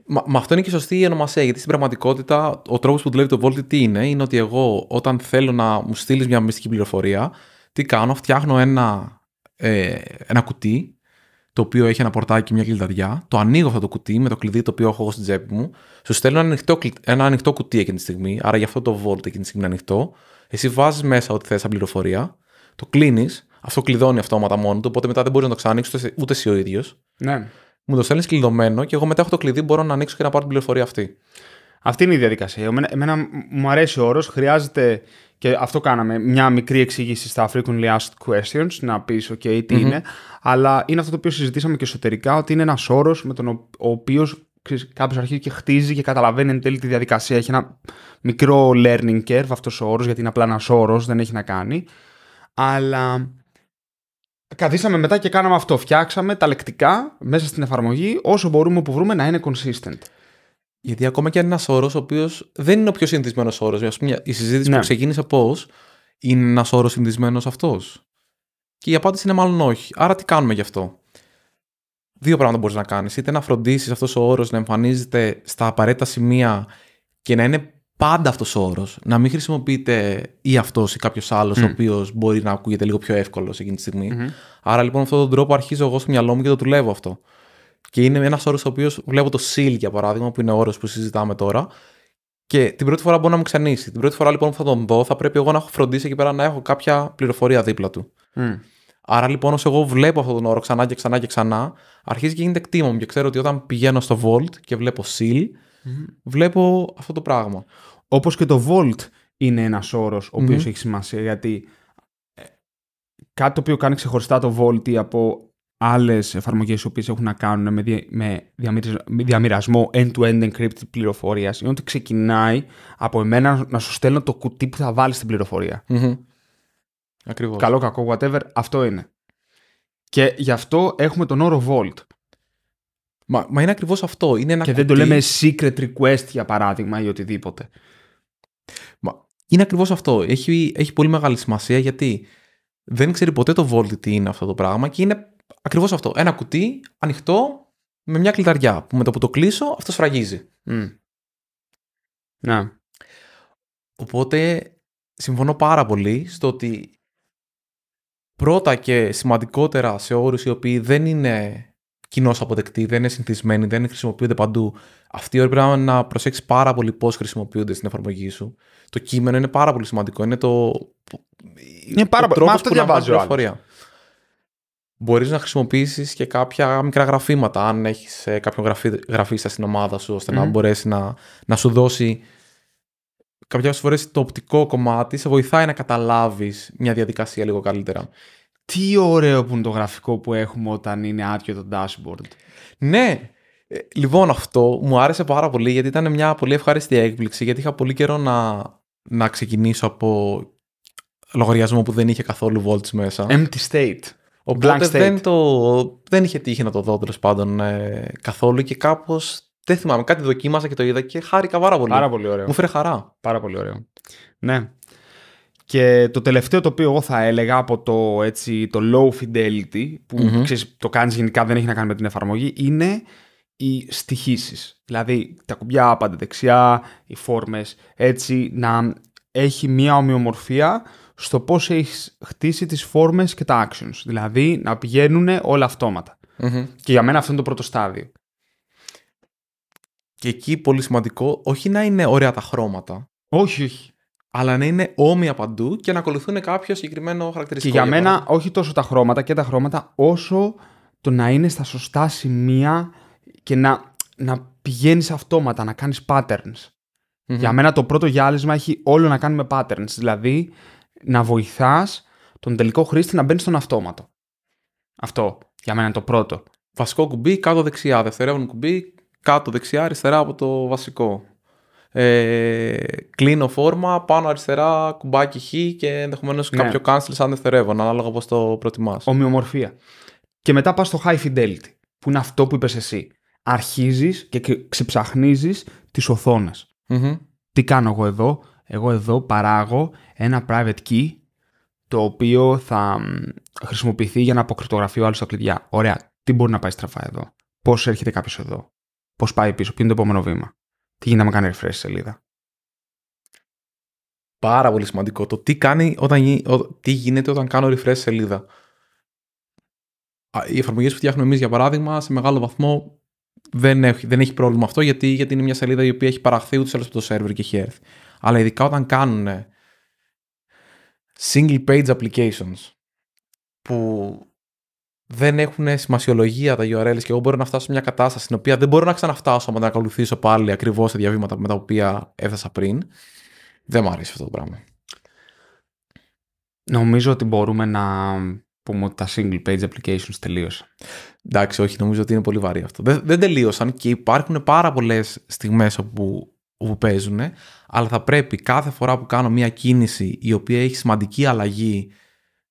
Μα, αυτό είναι και σωστή η ονομασία, γιατί στην πραγματικότητα ο τρόπος που δουλεύει το Vault τι είναι, είναι ότι εγώ όταν θέλω να μου στείλεις μια μυστική πληροφορία, τι κάνω, φτιάχνω ένα ε, ένα κουτί το οποίο έχει ένα πορτάκι, και μια κλειδαριά. Το ανοίγω αυτό το κουτί με το κλειδί το οποίο έχω εγώ στην τσέπη μου. Σου στέλνω ένα ανοιχτό, ένα κουτί εκείνη τη στιγμή, άρα γι' αυτό το Vault εκείνη τη στιγμή είναι ανοιχτό. Εσύ βάζεις μέσα ό,τι θες σαν πληροφορία, το κλείνεις, αυτό κλειδώνει αυτόματα μόνο του, οπότε μετά δεν μπορείς να το ξανανοίξει ούτε εσύ ο ίδιος. Ναι. Μου το στέλνεις κλειδωμένο και εγώ μετά έχω το κλειδί, μπορώ να ανοίξω και να πάρω την πληροφορία αυτή. Αυτή είναι η διαδικασία. Εμένα, εμένα μου αρέσει ο όρος. Χρειάζεται και αυτό κάναμε. Μια μικρή εξήγηση στα frequently asked questions, να πεις, OK, τι είναι. Αλλά είναι αυτό το οποίο συζητήσαμε και εσωτερικά, ότι είναι ένας όρος με τον οποίο κάποιος αρχίζει και χτίζει και καταλαβαίνει εν τέλει τη διαδικασία. Έχει ένα μικρό learning curve αυτός ο όρος, γιατί είναι απλά ένας όρος, δεν έχει να κάνει. Αλλά Καθίσαμε μετά και κάναμε αυτό. Φτιάξαμε τα λεκτικά μέσα στην εφαρμογή όσο μπορούμε που βρούμε να είναι consistent. Γιατί ακόμα και αν είναι ένας όρος ο οποίος δεν είναι ο πιο συνδυσμένο όρο. Η συζήτηση ναι. που ξεκίνησε πώς, είναι ένας όρος συνδυσμένο αυτός. Και η απάντηση είναι μάλλον όχι. Άρα τι κάνουμε γι' αυτό. Δύο πράγματα μπορείς να κάνεις. Είτε να φροντίσεις αυτός ο όρος να εμφανίζεται στα απαραίτητα σημεία και να είναι πάντα αυτός ο όρος. Να μην χρησιμοποιείται ή αυτός ή κάποιος άλλος, ο οποίος μπορεί να ακούγεται λίγο πιο εύκολο σε εκείνη τη στιγμη Άρα λοιπόν, αυτόν τον τρόπο αρχίζω εγώ στο μυαλό μου και το δουλεύω αυτό. Και είναι ένας όρος ο οποίος βλέπω το SEAL για παράδειγμα, που είναι ο όρος που συζητάμε τώρα. Και την πρώτη φορά μπορεί να μου ξανίσει. Την πρώτη φορά λοιπόν που θα τον δω, θα πρέπει εγώ να έχω φροντίσει εκεί πέρα να έχω κάποια πληροφορία δίπλα του. Mm. Άρα λοιπόν, όσο εγώ βλέπω αυτόν τον όρο ξανά και ξανά και ξανά, αρχίζει και γίνεται κτήμα μου. Και ξέρω ότι όταν πηγαίνω στο Volt και βλέπω SEAL, mm. βλέπω αυτό το πράγμα. Όπως και το vault είναι ένας όρος ο οποίος mm. έχει σημασία γιατί ε, κάτι το οποίο κάνει ξεχωριστά το Volt από άλλες εφαρμογές οι οποίες έχουν να κάνουν με, δια, με διαμοιρασμό end-to-end encrypted πληροφορίας είναι ότι ξεκινάει από εμένα να σου στέλνω το κουτί που θα βάλεις στην πληροφορια Ακριβώς. Καλό, κακό, whatever, αυτό είναι. Και γι' αυτό έχουμε τον όρο Vault. Μα, μα είναι ακριβώς αυτό. Είναι ένα και δεν το λέμε secret request για παράδειγμα ή οτιδήποτε. Μα, είναι ακριβώς αυτό. Έχει, έχει πολύ μεγάλη σημασία γιατί δεν ξέρει ποτέ το Vault τι είναι αυτό το πράγμα και είναι Ακριβώς αυτό. Ένα κουτί ανοιχτό με μια κλειδαριά που με το που το κλείσω αυτό σφραγίζει. Mm. Οπότε συμφωνώ πάρα πολύ στο ότι πρώτα και σημαντικότερα σε όρους οι οποίοι δεν είναι κοινώς αποδεκτοί, δεν είναι συνηθισμένοι, δεν χρησιμοποιούνται παντού. Αυτή η ώρα πρέπει να προσέξεις πάρα πολύ πώς χρησιμοποιούνται στην εφαρμογή σου. Το κείμενο είναι πάρα πολύ σημαντικό. Είναι το. Είναι πάρα πολύ. Αυτό διαβάζει μπορείς να χρησιμοποιήσεις και κάποια μικρά γραφήματα, αν έχεις ε, κάποιο γραφή, γραφίστα στην ομάδα σου, ώστε να μπορέσει να, σου δώσει. Κάποιες φορές το οπτικό κομμάτι σε βοηθάει να καταλάβεις μια διαδικασία λίγο καλύτερα. Τι ωραίο που είναι το γραφικό που έχουμε όταν είναι άδειο το dashboard. Ναι, ε, λοιπόν αυτό μου άρεσε πάρα πολύ γιατί ήταν μια πολύ ευχάριστη έκπληξη γιατί είχα πολύ καιρό να, να ξεκινήσω από λογαριασμό που δεν είχε καθόλου volts μέσα. Empty state. Οπότε δεν, το, δεν είχε τύχει να το δω τέλος πάντων ε, καθόλου και κάπως. Δεν θυμάμαι, κάτι δοκίμασα και το είδα και χάρηκα πάρα πολύ. Πάρα πολύ ωραίο. Μου φέρε χαρά. Πάρα πολύ ωραίο. Ναι. Και το τελευταίο το οποίο εγώ θα έλεγα από το, έτσι, το low fidelity, που ξέρεις, το κάνεις γενικά, δεν έχει να κάνει με την εφαρμογή, είναι οι στοιχήσεις. Δηλαδή τα κουμπιά πάντα δεξιά, οι φόρμες, έτσι να έχει μία ομοιομορφία στο πώς έχεις χτίσει τις φόρμες και τα actions. Δηλαδή να πηγαίνουν όλα Και για μένα αυτό είναι το πρώτο στάδιο. Και εκεί πολύ σημαντικό, όχι να είναι ωραία τα χρώματα. Όχι, όχι. Αλλά να είναι όμοια παντού και να ακολουθούν κάποιο συγκεκριμένο χαρακτηριστικό. Και για μένα, όχι τόσο τα χρώματα και τα χρώματα, όσο το να είναι στα σωστά σημεία και να, να πηγαίνεις αυτόματα, να κάνεις patterns. Για μένα, το πρώτο γυάλισμα έχει όλο να κάνει με patterns. Δηλαδή, να βοηθάς τον τελικό χρήστη να μπαίνει στον αυτόματο. Αυτό για μένα είναι το πρώτο. Βασικό κουμπί κάτω δεξιά, δευτερεύον κουμπί κάτω δεξιά, αριστερά από το βασικό. Ε, κλείνω φόρμα, πάνω αριστερά, κουμπάκι χ και ενδεχομένως ναι. κάποιο cancel σαν δευτερεύον, ανάλογα πώς το προτιμάς. Ομοιομορφία. Και μετά πας στο high fidelity, που είναι αυτό που είπες εσύ. Αρχίζεις και ξεψαχνίζεις τις οθονε Τι κάνω εγώ εδώ, εγώ εδώ παράγω ένα private key το οποίο θα χρησιμοποιηθεί για να αποκρυπτογραφεί ο άλλος τα κλειδιά. Ωραία, τι μπορεί να πάει στραφά εδώ, πώς έρχεται κάποιος εδώ, πώς πάει πίσω, ποιο είναι το επόμενο βήμα, τι γίνεται να κάνει refresh σελίδα. Πάρα πολύ σημαντικό το τι, κάνει όταν, τι γίνεται όταν κάνω refresh σελίδα. Οι εφαρμογές που φτιάχνουμε εμείς, για παράδειγμα, σε μεγάλο βαθμό δεν έχει, δεν έχει πρόβλημα αυτό γιατί, γιατί είναι μια σελίδα η οποία έχει παραχθεί ούτως ή από το server και έχει έρθει αλλά ειδικά όταν κάνουν ε, single page applications που δεν έχουν σημασιολογία τα URLs και εγώ μπορώ να φτάσω σε μια κατάσταση στην οποία δεν μπορώ να ξαναφτάσω όταν να ακολουθήσω πάλι ακριβώς τα διαβήματα με τα οποία έφτασα πριν. Δεν μου αρέσει αυτό το πράγμα. Νομίζω ότι μπορούμε να πούμε ότι τα single page applications τελείωσαν. Εντάξει, όχι, νομίζω ότι είναι πολύ βαρύ αυτό. Δεν, δεν τελείωσαν και υπάρχουν πάρα πολλές στιγμές όπου που παίζουν, αλλά θα πρέπει κάθε φορά που κάνω μια κίνηση η οποία έχει σημαντική αλλαγή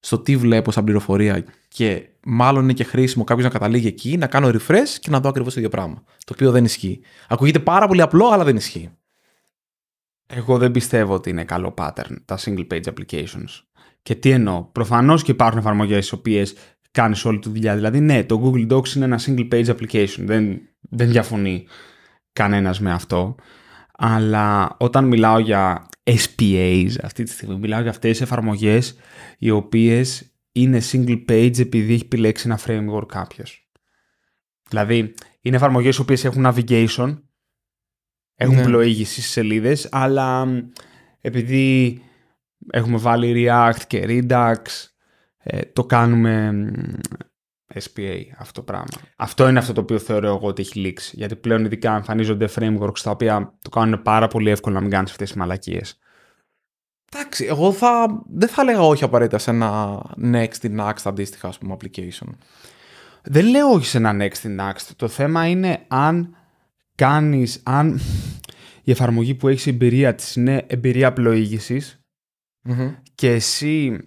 στο τι βλέπω σαν πληροφορία και μάλλον είναι και χρήσιμο κάποιος να καταλήγει εκεί, να κάνω refresh και να δω ακριβώς το ίδιο πράγμα. Το οποίο δεν ισχύει. Ακούγεται πάρα πολύ απλό, αλλά δεν ισχύει. Εγώ δεν πιστεύω ότι είναι καλό pattern τα single page applications. Και τι εννοώ. Προφανώς και υπάρχουν εφαρμογές οι οποίες κάνεις όλη τη δουλειά. Δηλαδή, ναι, το Google Docs είναι ένα single page application. Δεν, δεν διαφωνεί κανένας με αυτό αλλά όταν μιλάω για SPAs αυτή τη στιγμή, μιλάω για αυτές τις εφαρμογές οι οποίες είναι single page επειδή έχει επιλέξει ένα framework κάποιος. Δηλαδή, είναι εφαρμογές οι οποίες έχουν navigation, έχουν ναι. πλοήγηση στις σελίδες, αλλά επειδή έχουμε βάλει React και Redux, ε, το κάνουμε SPA αυτό το πράγμα. Αυτό είναι αυτό το οποίο θεωρώ εγώ ότι έχει λήξει. Γιατί πλέον ειδικά εμφανίζονται frameworks τα οποία το κάνουν πάρα πολύ εύκολο να μην κάνεις αυτές τις μαλακίες. Εντάξει, εγώ θα, δεν θα λέγα όχι απαραίτητα σε ένα next in next αντίστοιχα ας πούμε application. Δεν λέω όχι σε ένα next in next. Το θέμα είναι αν κάνεις, αν η εφαρμογή που έχεις εμπειρία της είναι εμπειρία και εσύ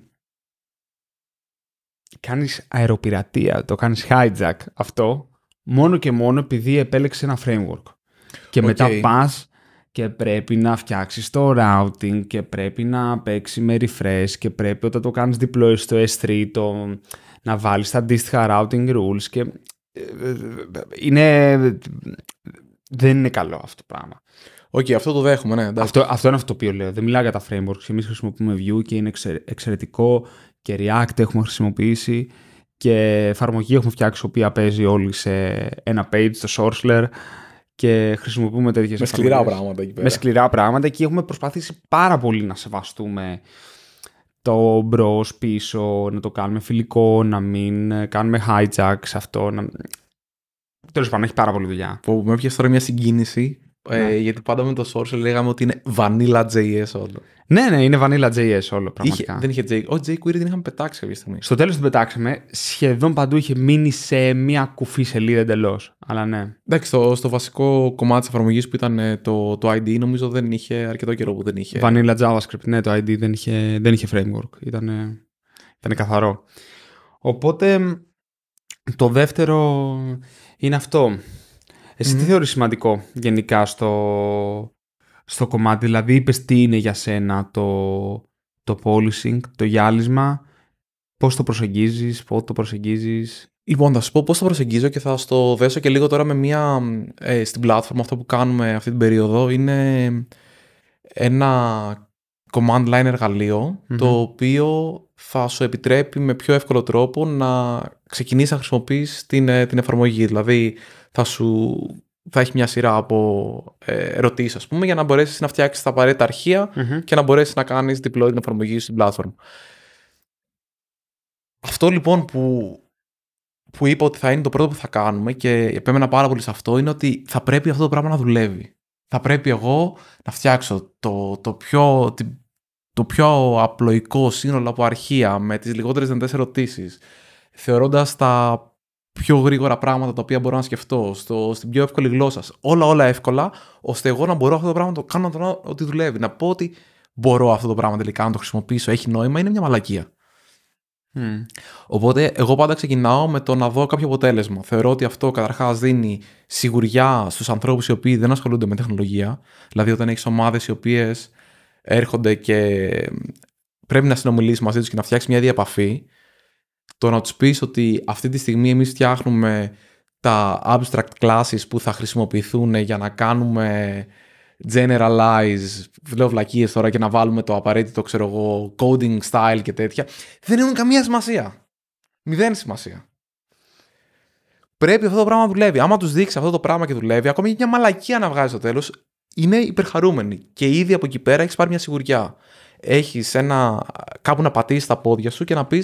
κάνεις αεροπειρατεία, το κάνεις hijack αυτό, μόνο και μόνο επειδή επέλεξε ένα framework. Και μετά πας και πρέπει να φτιάξεις το routing και πρέπει να παίξει με refresh και πρέπει όταν το κάνεις deploy στο S3 να βάλεις τα αντίστοιχα routing rules και ε, είναι, δεν είναι καλό αυτό το πράγμα. Οκ, okay, αυτό το δέχομαι, ναι. Αυτό, αυτό είναι αυτό το οποίο λέω. Δεν μιλάω για τα frameworks. Εμείς χρησιμοποιούμε Vue και είναι εξαιρετικό και React έχουμε χρησιμοποιήσει και εφαρμογή έχουμε φτιάξει η οποία παίζει όλη σε ένα page στο Sourceler και χρησιμοποιούμε τέτοιες Με σκληρά πράγματα εκεί πέρα. Με σκληρά πράγματα και έχουμε προσπαθήσει πάρα πολύ να σεβαστούμε το μπρος πίσω, να το κάνουμε φιλικό, να μην κάνουμε hijack σε αυτό. Να... Τέλος πάντων, έχει πάρα πολύ δουλειά. Που με έπιασε τώρα μια συγκίνηση, ε, ναι. γιατί πάντα με το source λέγαμε ότι είναι vanilla JS όλο. Ναι, ναι, είναι vanilla JS όλο πραγματικά. Είχε, δεν είχε jQuery. Ο jQuery την είχαμε πετάξει κάποια στιγμή. Στο τέλος την πετάξαμε. Σχεδόν παντού είχε μείνει σε μία κουφή σελίδα εντελώς. Αλλά ναι. Εντάξει, στο, βασικό κομμάτι της εφαρμογής που ήταν ε, το, το ID, νομίζω δεν είχε αρκετό καιρό που δεν είχε. Vanilla JavaScript, ναι, το ID δεν είχε, δεν είχε framework. Ήταν, ήταν καθαρό. Οπότε το δεύτερο είναι αυτό. Εσύ τι θεωρείς σημαντικό γενικά στο, στο κομμάτι. Δηλαδή είπες τι είναι για σένα το, το polishing, το γυάλισμα, πώς το προσεγγίζεις, πότε το προσεγγίζεις. Λοιπόν, θα σου πω πώς το προσεγγίζω και θα στο δέσω και λίγο τώρα με μία, ε, στην πλάτφορμα αυτό που κάνουμε αυτή την περίοδο είναι ένα command line εργαλειο το οποίο θα σου επιτρέπει με πιο εύκολο τρόπο να ξεκινήσεις να χρησιμοποιείς την, ε, την εφαρμογή. Δηλαδή θα σου θα έχει μια σειρά από ε, ερωτήσεις, ερωτήσει, ας πούμε, για να μπορέσεις να φτιάξεις τα απαραίτητα και να μπορέσεις να κάνεις deploy την εφαρμογή στην platform. Αυτό λοιπόν που, που είπα ότι θα είναι το πρώτο που θα κάνουμε και επέμενα πάρα πολύ σε αυτό είναι ότι θα πρέπει αυτό το πράγμα να δουλεύει. Θα πρέπει εγώ να φτιάξω το, το, πιο, το πιο απλοϊκό σύνολο από αρχεία με τις λιγότερες δυνατές ερωτήσεις, θεωρώντας τα πιο γρήγορα πράγματα τα οποία μπορώ να σκεφτώ, στο, στην πιο εύκολη γλώσσα. Όλα, όλα εύκολα, ώστε εγώ να μπορώ αυτό το πράγμα να το κάνω να ότι δουλεύει. Να πω ότι μπορώ αυτό το πράγμα τελικά να το χρησιμοποιήσω, έχει νόημα, είναι μια μαλακία. Mm. Οπότε, εγώ πάντα ξεκινάω με το να δω κάποιο αποτέλεσμα. Θεωρώ ότι αυτό καταρχάς δίνει σιγουριά στους ανθρώπους οι οποίοι δεν ασχολούνται με τεχνολογία. Δηλαδή, όταν έχεις ομάδες οι οποίες έρχονται και πρέπει να συνομιλήσει μαζί τους και να φτιάξεις μια διαπαφή, το να τους πεις ότι αυτή τη στιγμή εμείς φτιάχνουμε τα abstract classes που θα χρησιμοποιηθούν για να κάνουμε generalize, λέω τώρα και να βάλουμε το απαραίτητο, ξέρω εγώ, coding style και τέτοια, δεν έχουν καμία σημασία. Μηδέν σημασία. Πρέπει αυτό το πράγμα να δουλεύει. Άμα τους δείξεις αυτό το πράγμα και δουλεύει, ακόμη και μια μαλακία να βγάζει στο τέλος, είναι υπερχαρούμενοι. Και ήδη από εκεί πέρα έχεις πάρει μια σιγουριά. Έχεις ένα... κάπου να πατήσεις τα πόδια σου και να πεις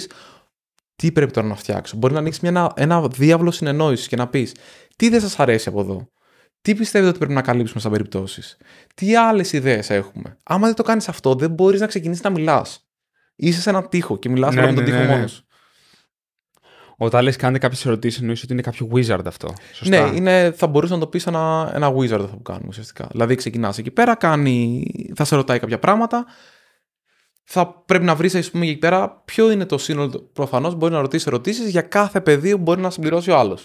τι πρέπει τώρα να φτιάξω. Μπορεί να ανοίξεις ένα, ένα διάβλο συνεννόησης και να πεις τι δεν σας αρέσει από εδώ. Τι πιστεύετε ότι πρέπει να καλύψουμε σαν περιπτώσεις. Τι άλλες ιδέες έχουμε. Άμα δεν το κάνεις αυτό, δεν μπορείς να ξεκινήσεις να μιλάς. Είσαι σε έναν τείχο και μιλάς ναι, με τον ναι, τείχο ναι, ναι. μόνος. Όταν λες, κάνετε κάποιες ερωτήσεις, εννοεί ότι είναι κάποιο wizard αυτό. Ναι, Σωστά. Ναι, είναι, θα μπορούσε να το πεις ένα, wizard αυτό που κάνουμε ουσιαστικά. Δηλαδή, ξεκινάς εκεί πέρα, κάνει, θα σε ρωτάει κάποια πράγματα, θα πρέπει να βρεις, ας πούμε, εκεί πέρα ποιο είναι το σύνολο. Προφανώς μπορεί να ρωτήσει ερωτήσεις για κάθε πεδίο που μπορεί να συμπληρώσει ο άλλος.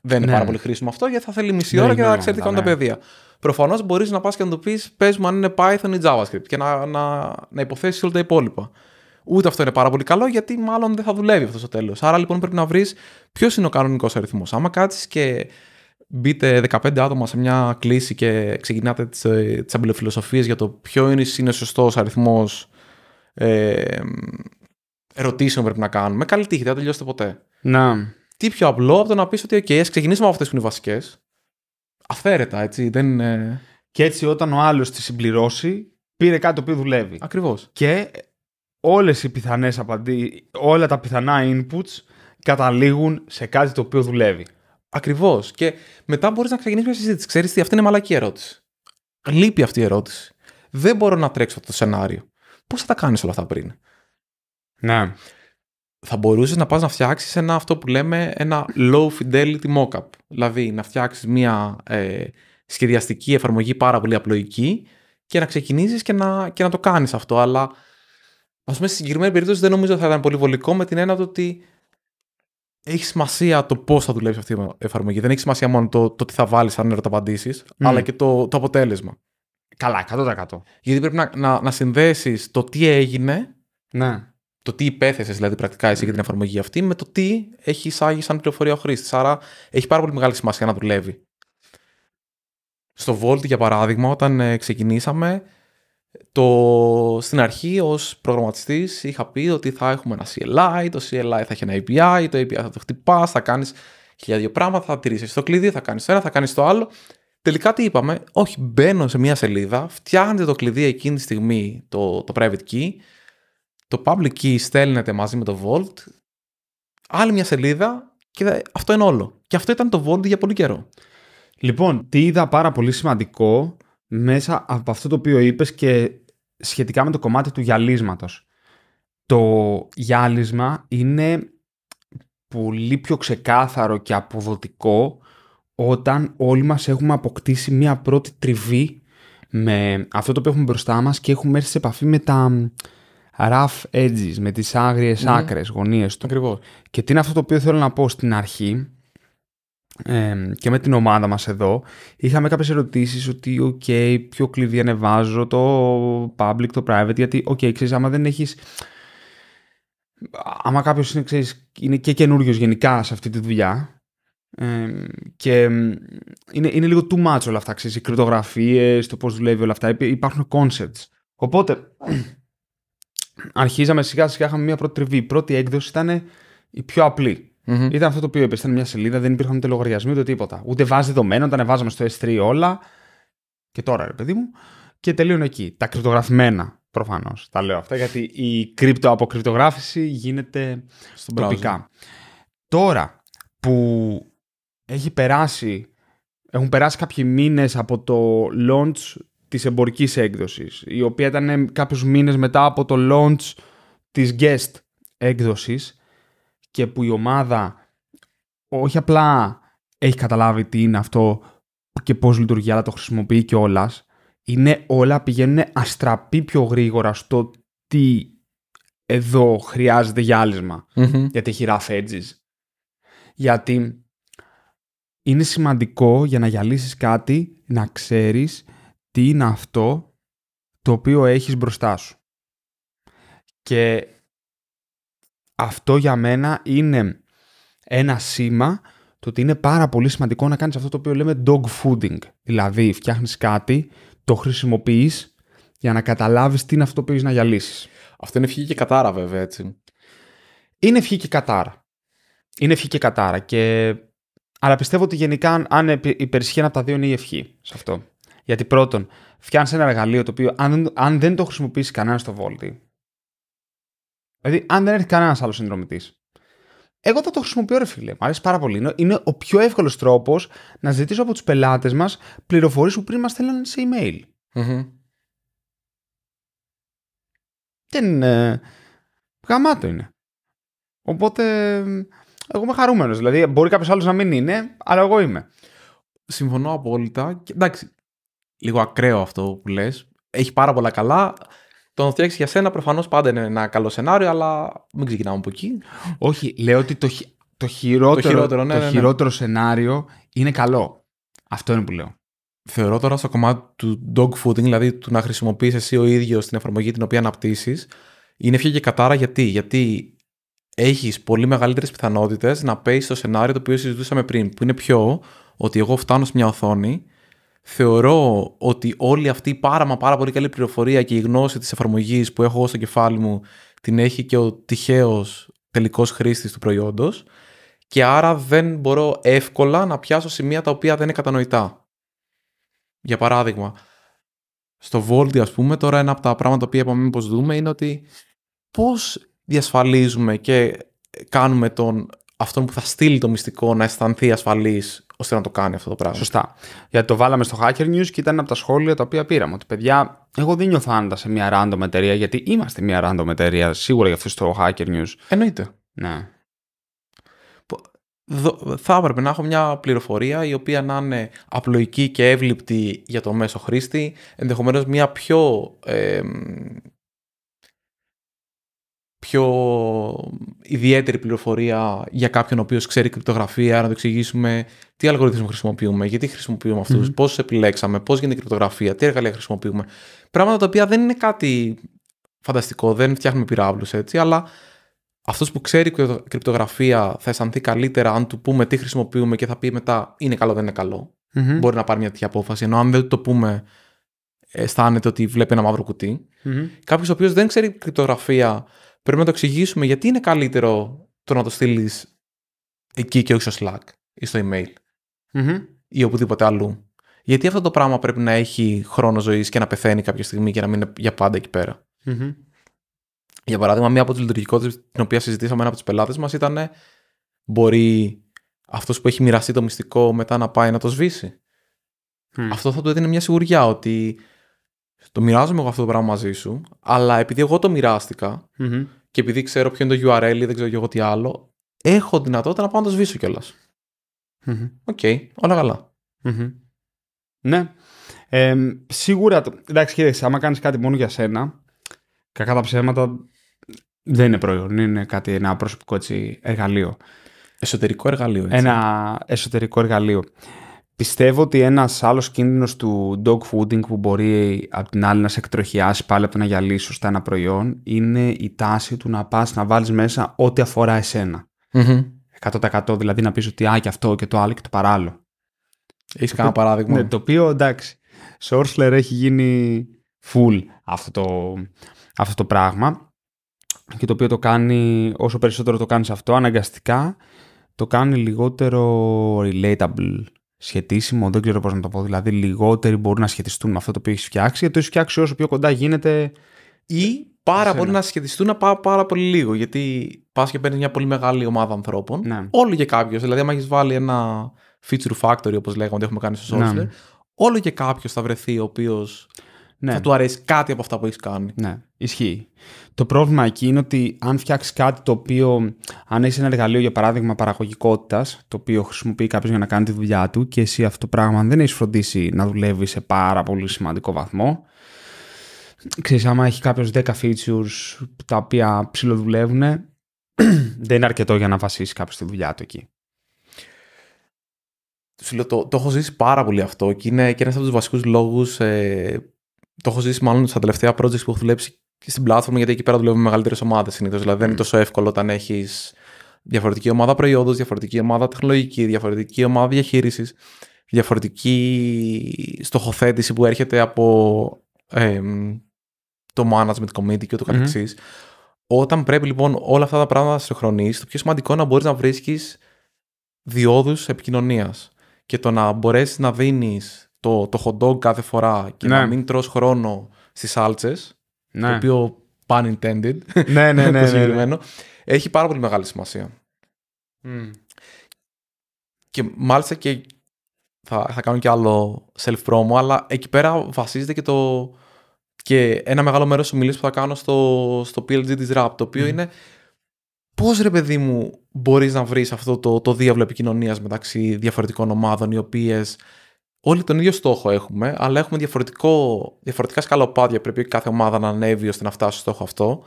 Δεν είναι ναι. πάρα πολύ χρήσιμο αυτό γιατί θα θέλει μισή ναι, ώρα και θα ναι, ξέρει τι κάνουν τα παιδεία. Προφανώς μπορείς να πας και να του πεις: Πες μου αν είναι Python ή JavaScript και να, να, να υποθέσεις όλα τα υπόλοιπα. Ούτε αυτό είναι πάρα πολύ καλό γιατί μάλλον δεν θα δουλεύει αυτό στο τέλος. Άρα λοιπόν πρέπει να βρεις ποιος είναι ο κανονικός αριθμός. Άμα κάτσεις και μπείτε 15 άτομα σε μια κλίση και ξεκινάτε τις, ε, τις για το ποιο είναι, είναι σωστός αριθμός ε, ερωτήσεων πρέπει να κάνουμε. Καλή τύχη, δεν θα τελειώσετε ποτέ. Να. Τι πιο απλό από το να πεις ότι ok, ας ξεκινήσουμε από αυτές που είναι βασικές. Αφαίρετα, έτσι, δεν ε. Και έτσι όταν ο άλλος τη συμπληρώσει, πήρε κάτι το οποίο δουλεύει. Ακριβώς. Και όλες οι πιθανές απαντήσεις, όλα τα πιθανά inputs καταλήγουν σε κάτι το οποίο δουλεύει. Ακριβώς. Και μετά μπορείς να ξεκινήσεις μια συζήτηση. Ξέρεις τι, αυτή είναι μαλακή ερώτηση. Λείπει αυτή η ερώτηση. Δεν μπορώ να τρέξω αυτό το σενάριο. Πώς θα τα κάνεις όλα αυτά πριν. Ναι. Θα μπορούσες να πας να φτιάξεις ένα αυτό που λέμε ένα low fidelity mockup. Δηλαδή να φτιάξεις μια ε, σχεδιαστική εφαρμογή πάρα πολύ απλοϊκή και να ξεκινήσεις και να, και να το κάνεις αυτό. Αλλά ας πούμε, στη συγκεκριμένη περίπτωση δεν νομίζω ότι θα ήταν πολύ βολικό με την έννοια ότι έχει σημασία το πώς θα δουλέψει αυτή η εφαρμογή. Δεν έχει σημασία μόνο το, το τι θα βάλεις αν ερωταπαντήσεις, mm. αλλά και το, το αποτέλεσμα. Καλά, 100%. Γιατί πρέπει να, να, να συνδέσεις το τι έγινε. Ναι. Το τι υπέθεσες δηλαδή πρακτικά εσύ mm. για την εφαρμογή αυτή με το τι έχει εισάγει σαν πληροφορία ο χρήστης. Άρα έχει πάρα πολύ μεγάλη σημασία να δουλεύει. Στο Vault, για παράδειγμα, όταν ε, ξεκινήσαμε, το, στην αρχή ως προγραμματιστής είχα πει ότι θα έχουμε ένα CLI, το CLI θα έχει ένα API, το API θα το χτυπάς, θα κάνεις χιλιάδιο πράγματα, θα τηρήσεις το κλειδί, θα κάνεις το ένα, θα κάνεις το άλλο. Τελικά τι είπαμε, όχι μπαίνω σε μια σελίδα, φτιάχνετε το κλειδί εκείνη τη στιγμή το, το private key, το public key στέλνεται μαζί με το vault, άλλη μια σελίδα και αυτό είναι όλο. Και αυτό ήταν το vault για πολύ καιρό. Λοιπόν, τι είδα πάρα πολύ σημαντικό μέσα από αυτό το οποίο είπες και σχετικά με το κομμάτι του γυαλίσματος. Το γυάλισμα είναι πολύ πιο ξεκάθαρο και αποδοτικό όταν όλοι μας έχουμε αποκτήσει μία πρώτη τριβή με αυτό το οποίο έχουμε μπροστά μας και έχουμε έρθει σε επαφή με τα rough edges, με τις άγριες ναι. άκρες, γωνίες του. Ακριβώς. Και τι είναι αυτό το οποίο θέλω να πω στην αρχή, και με την ομάδα μας εδώ είχαμε κάποιες ερωτήσεις ότι οκ, okay, πιο κλειδί ανεβάζω το public, το private γιατί οκ, ξέρεις, άμα δεν έχεις άμα κάποιος είναι, ξέρεις, είναι και καινούριο γενικά σε αυτή τη δουλειά και είναι, είναι λίγο too much όλα αυτά, ξέρεις, οι κρυπτογραφίες, το πώς δουλεύει όλα αυτά, υπάρχουν concepts. Οπότε, αρχίζαμε σιγά σιγά, είχαμε μια πρώτη τριβή. Η πρώτη έκδοση ήταν η πιο απλή. Mm-hmm. Ήταν αυτό το οποίο είπες. μια σελίδα, δεν υπήρχαν ούτε λογαριασμοί ούτε τίποτα. Ούτε βάζει δεδομένα, τα ανεβάζαμε στο S3 όλα. Και τώρα, ρε παιδί μου. Και τελείω εκεί. Τα κρυπτογραφημένα, προφανώς. Τα λέω αυτά γιατί η κρυπτοαποκρυπτογράφηση γίνεται Στον τοπικά. Τώρα που έχει περάσει, έχουν περάσει κάποιοι μήνες από το launch της εμπορικής έκδοσης, η οποία ήταν κάποιους μήνες μετά από το launch της guest έκδοσης και που η ομάδα όχι απλά έχει καταλάβει τι είναι αυτό και πώς λειτουργεί, αλλά το χρησιμοποιεί όλας. Είναι όλα πηγαίνουν αστραπή πιο γρήγορα στο τι εδώ χρειάζεται γυαλισμα mm-hmm. γιατί έχει rough edges. Γιατί είναι σημαντικό για να γυαλίσεις κάτι να ξέρεις τι είναι αυτό το οποίο έχεις μπροστά σου. Και αυτό για μένα είναι ένα σήμα το ότι είναι πάρα πολύ σημαντικό να κάνεις αυτό το οποίο λέμε dog fooding. Δηλαδή φτιάχνεις κάτι, το χρησιμοποιείς για να καταλάβεις τι είναι αυτό που έχεις να γυαλίσεις. Αυτό είναι ευχή και κατάρα βέβαια έτσι. Είναι ευχή και κατάρα. Είναι ευχή και κατάρα. Και... Αλλά πιστεύω ότι γενικά αν υπερισχύει ένα από τα δύο είναι η ευχή σε αυτό. Γιατί πρώτον, φτιάχνεις ένα εργαλείο το οποίο αν, δεν το χρησιμοποιήσεις κανένας στο βόλτι. Δηλαδή, αν δεν έρθει κανένας άλλος συνδρομητής. Εγώ θα το χρησιμοποιώ, ρε φίλε. Μ' αρέσει πάρα πολύ. Είναι ο πιο εύκολος τρόπος να ζητήσω από τους πελάτες μας πληροφορίες που πριν μας σε email. mm Δεν. είναι. γαμάτο είναι. Οπότε. Εγώ είμαι χαρούμενος. Δηλαδή, μπορεί κάποιος άλλος να μην είναι, αλλά εγώ είμαι. Συμφωνώ απόλυτα. Και, εντάξει, λίγο ακραίο αυτό που λες. Έχει πάρα πολλά καλά. Το να φτιάξεις για σένα προφανώς πάντα είναι ένα καλό σενάριο, αλλά μην ξεκινάμε από εκεί. Όχι, λέω ότι το, το χειρότερο, το ναι, ναι, ναι. χειρότερο, σενάριο είναι καλό. Αυτό είναι που λέω. Θεωρώ τώρα στο κομμάτι του dog fooding, δηλαδή του να χρησιμοποιείς εσύ ο ίδιος την εφαρμογή την οποία αναπτύσσεις, είναι φύγει και κατάρα γιατί. Γιατί έχεις πολύ μεγαλύτερες πιθανότητες να παίζει στο σενάριο το οποίο συζητούσαμε πριν, που είναι πιο ότι εγώ φτάνω σε μια οθόνη θεωρώ ότι όλη αυτή η πάρα μα πάρα πολύ καλή πληροφορία και η γνώση της εφαρμογής που έχω στο κεφάλι μου την έχει και ο τυχαίος τελικός χρήστης του προϊόντος και άρα δεν μπορώ εύκολα να πιάσω σημεία τα οποία δεν είναι κατανοητά. Για παράδειγμα, στο Voldy ας πούμε τώρα ένα από τα πράγματα που είπαμε πως δούμε είναι ότι πώς διασφαλίζουμε και κάνουμε τον αυτόν που θα στείλει το μυστικό να αισθανθεί ασφαλής ώστε να το κάνει αυτό το πράγμα. Σωστά. Γιατί το βάλαμε στο Hacker News και ήταν από τα σχόλια τα οποία πήραμε. Ότι παιδιά, εγώ δεν νιώθω άνετα σε μια random εταιρεία, γιατί είμαστε μια random εταιρεία σίγουρα για αυτό το Hacker News. Εννοείται. Ναι. Θα έπρεπε να έχω μια πληροφορία η οποία να είναι απλοϊκή και εύληπτη για το μέσο χρήστη, ενδεχομένως μια πιο πιο ιδιαίτερη πληροφορία για κάποιον ο οποίος ξέρει κρυπτογραφία, να του εξηγήσουμε τι αλγοριθμού χρησιμοποιούμε, γιατί χρησιμοποιούμε αυτούς, πώ επιλέξαμε, πώς γίνεται η κρυπτογραφία, τι εργαλεία χρησιμοποιούμε. Πράγματα τα οποία δεν είναι κάτι φανταστικό, δεν φτιάχνουμε πυράβλους έτσι, αλλά αυτός που ξέρει κρυπτογραφία θα αισθανθεί καλύτερα αν του πούμε τι χρησιμοποιούμε και θα πει μετά είναι καλό, δεν είναι Μπορεί να πάρει μια τέτοια απόφαση. Ενώ αν δεν το πούμε, αισθάνεται ότι βλέπει ένα μαύρο κουτί. Κάποιος ο οποίος δεν ξέρει κρυπτογραφία πρέπει να το εξηγήσουμε γιατί είναι καλύτερο το να το στείλεις εκεί και όχι στο Slack ή στο email mm-hmm. ή οπουδήποτε αλλού. Γιατί αυτό το πράγμα πρέπει να έχει χρόνο ζωής και να πεθαίνει κάποια στιγμή και να μην είναι για πάντα εκεί Για παράδειγμα, μία από τις λειτουργικότητες την οποία συζητήσαμε ένα από τους πελάτες μας ήταν μπορεί αυτός που έχει μοιραστεί το μυστικό μετά να πάει να το σβήσει. Αυτό θα του έδινε μια σιγουριά ότι το μοιράζομαι εγώ αυτό το πράγμα μαζί σου, αλλά επειδή εγώ το μοιραστηκα και επειδή ξέρω ποιο είναι το URL ή δεν ξέρω και εγώ τι άλλο, έχω δυνατότητα να πάω να το σβήσω κιόλας. Οκ, okay, όλα καλά. Ναι. Ε, σίγουρα, εντάξει, κοίταξε, άμα κάνεις κάτι μόνο για σένα, κακά τα ψέματα δεν είναι προϊόν, είναι κάτι, ένα προσωπικό έτσι, εργαλείο. Εσωτερικό εργαλείο. Έτσι. Ένα εσωτερικό εργαλείο. Πιστεύω ότι ένας άλλος κίνδυνος του dog fooding που μπορεί απ' την άλλη να σε εκτροχιάσει πάλι από το να γυαλίσει σωστά ένα προϊόν είναι η τάση του να πας να βάλεις μέσα ό,τι αφορά 100% δηλαδή να πεις ότι α, και αυτό και το άλλο και το παράλληλο. Έχεις κανένα παράδειγμα. Ναι, το οποίο εντάξει. Σορσλερ έχει γίνει full αυτό το, αυτό το πράγμα και το οποίο το κάνει, όσο περισσότερο το κάνεις αυτό, αναγκαστικά το κάνει λιγότερο relatable σχετίσιμο, δεν ξέρω πώς να το πω. Δηλαδή, λιγότεροι μπορούν να σχετιστούν με αυτό το οποίο έχεις φτιάξει, γιατί το έχεις φτιάξει όσο πιο κοντά γίνεται. ή ε, πάρα πολύ να σχετιστούν πάω πάρα πολύ λίγο. Γιατί πας και παίρνεις μια πολύ μεγάλη ομάδα ανθρώπων. Ναι. Όλο και κάποιος. Δηλαδή, άμα έχεις βάλει ένα feature factory, όπως λέγαμε, ότι έχουμε κάνει στο ναι. software, όλο και κάποιος θα βρεθεί ο οποίος ναι. θα του αρέσει κάτι από αυτά που έχεις κάνει. Ναι, ισχύει. Το πρόβλημα εκεί είναι ότι αν φτιάξεις κάτι το οποίο, αν έχεις ένα εργαλείο για παράδειγμα παραγωγικότητας, το οποίο χρησιμοποιεί κάποιος για να κάνει τη δουλειά του και εσύ αυτό το πράγμα δεν έχεις φροντίσει να δουλεύεις σε πάρα πολύ σημαντικό βαθμό. Ξέρεις, άμα έχει κάποιος 10 features τα οποία ψηλοδουλεύουν, δεν είναι αρκετό για να βασίσεις κάποιος τη δουλειά του εκεί. Το, το, έχω ζήσει πάρα πολύ αυτό και είναι και ένας από τους βασικούς λόγους ε, το έχω ζήσει μάλλον στα τελευταία projects που έχω δουλέψει και στην platform, γιατί εκεί πέρα δουλεύουμε με μεγαλύτερες ομάδες συνήθως. Δηλαδή, δεν είναι τόσο εύκολο όταν έχεις διαφορετική ομάδα προϊόντος, διαφορετική ομάδα τεχνολογική, διαφορετική ομάδα διαχείρισης, διαφορετική στοχοθέτηση που έρχεται από το management committee και ουτω καθεξη Όταν πρέπει λοιπόν όλα αυτά τα πράγματα να συγχρονίσει, το πιο σημαντικό είναι να μπορείς να βρίσκεις διόδους επικοινωνίας και το να μπορέσεις να δίνεις το, το hot dog κάθε φορά και ναι. να μην τρως χρόνο στις σάλτσες, ναι. το οποίο pun intended, ναι, ναι, ναι, ναι έχει πάρα πολύ μεγάλη σημασία. Και μάλιστα και θα, θα κάνω και άλλο self-promo, αλλά εκεί πέρα βασίζεται και το... Και ένα μεγάλο μέρος του μιλής που θα κάνω στο, στο PLG της Rap, το οποίο είναι ...πώς ρε παιδί μου μπορείς να βρεις... αυτό το, το διάβλο επικοινωνίας μεταξύ διαφορετικών ομάδων οι οποίες όλοι τον ίδιο στόχο έχουμε, αλλά έχουμε διαφορετικό, διαφορετικά σκαλοπάδια. Πρέπει κάθε ομάδα να ανέβει ώστε να φτάσει στο στόχο αυτό.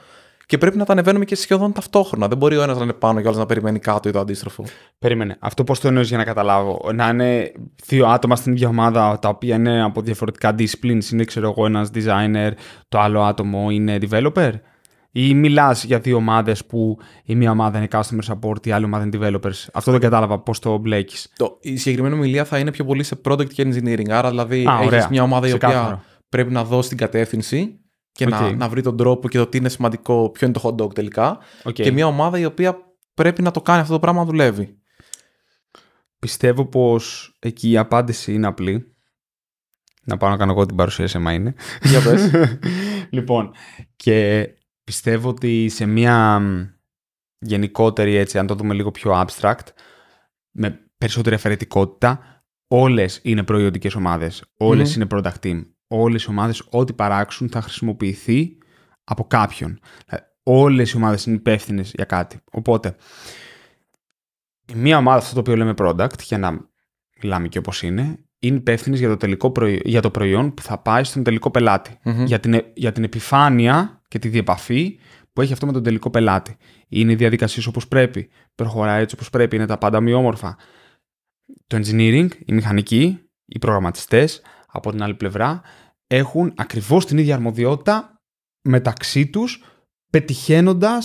Και πρέπει να τα ανεβαίνουμε και σχεδόν ταυτόχρονα. Δεν μπορεί ο ένας να είναι πάνω και ο άλλος να περιμένει κάτω ή το αντίστροφο. Περίμενε. Αυτό πώς το εννοείς για να καταλάβω. Να είναι δύο άτομα στην ίδια ομάδα τα οποία είναι από διαφορετικά disciplines. Είναι, ξέρω εγώ, ένας designer, το άλλο άτομο είναι developer. Ή μιλάς για δύο ομάδες που η μία ομάδα είναι customer support, η άλλη ομάδα είναι developers. Αυτό δεν κατάλαβα πώς το μπλέκεις. Η συγκεκριμένη ομιλία θα είναι πιο πολύ σε product και engineering. Άρα, δηλαδή, έχεις μια ομάδα η οποία πρέπει να δώσει την κατεύθυνση και να, να βρει τον τρόπο και το τι είναι σημαντικό, ποιο είναι το hot dog τελικά. Και μια ομάδα η οποία πρέπει να το κάνει αυτό το πράγμα να δουλεύει. Πιστεύω πως εκεί η απάντηση είναι απλή. Να πάω να κάνω εγώ την παρουσίαση, μα είναι. Για πες. λοιπόν, και πιστεύω ότι σε μια γενικότερη, έτσι, αν το δούμε λίγο πιο abstract, με περισσότερη αφαιρετικότητα, όλες είναι προϊόντικες ομάδες, όλες είναι product team, όλες οι ομάδες ό,τι παράξουν θα χρησιμοποιηθεί από κάποιον. Ε, όλες οι ομάδες είναι υπεύθυνες για κάτι. Οπότε, μία ομάδα, αυτό το οποίο λέμε product, για να μιλάμε και όπως είναι, είναι υπεύθυνης για, το για το προϊόν που θα πάει στον τελικό Για, την... Ε, για την επιφάνεια και τη διεπαφή που έχει αυτό με τον τελικό πελάτη. Είναι οι διαδικασίες όπως πρέπει, προχωράει έτσι όπως πρέπει, είναι τα πάντα ομοιόμορφα. Το engineering, οι μηχανικοί, οι προγραμματιστές, από την άλλη πλευρά, έχουν ακριβώς την ίδια αρμοδιότητα μεταξύ τους, πετυχαίνοντας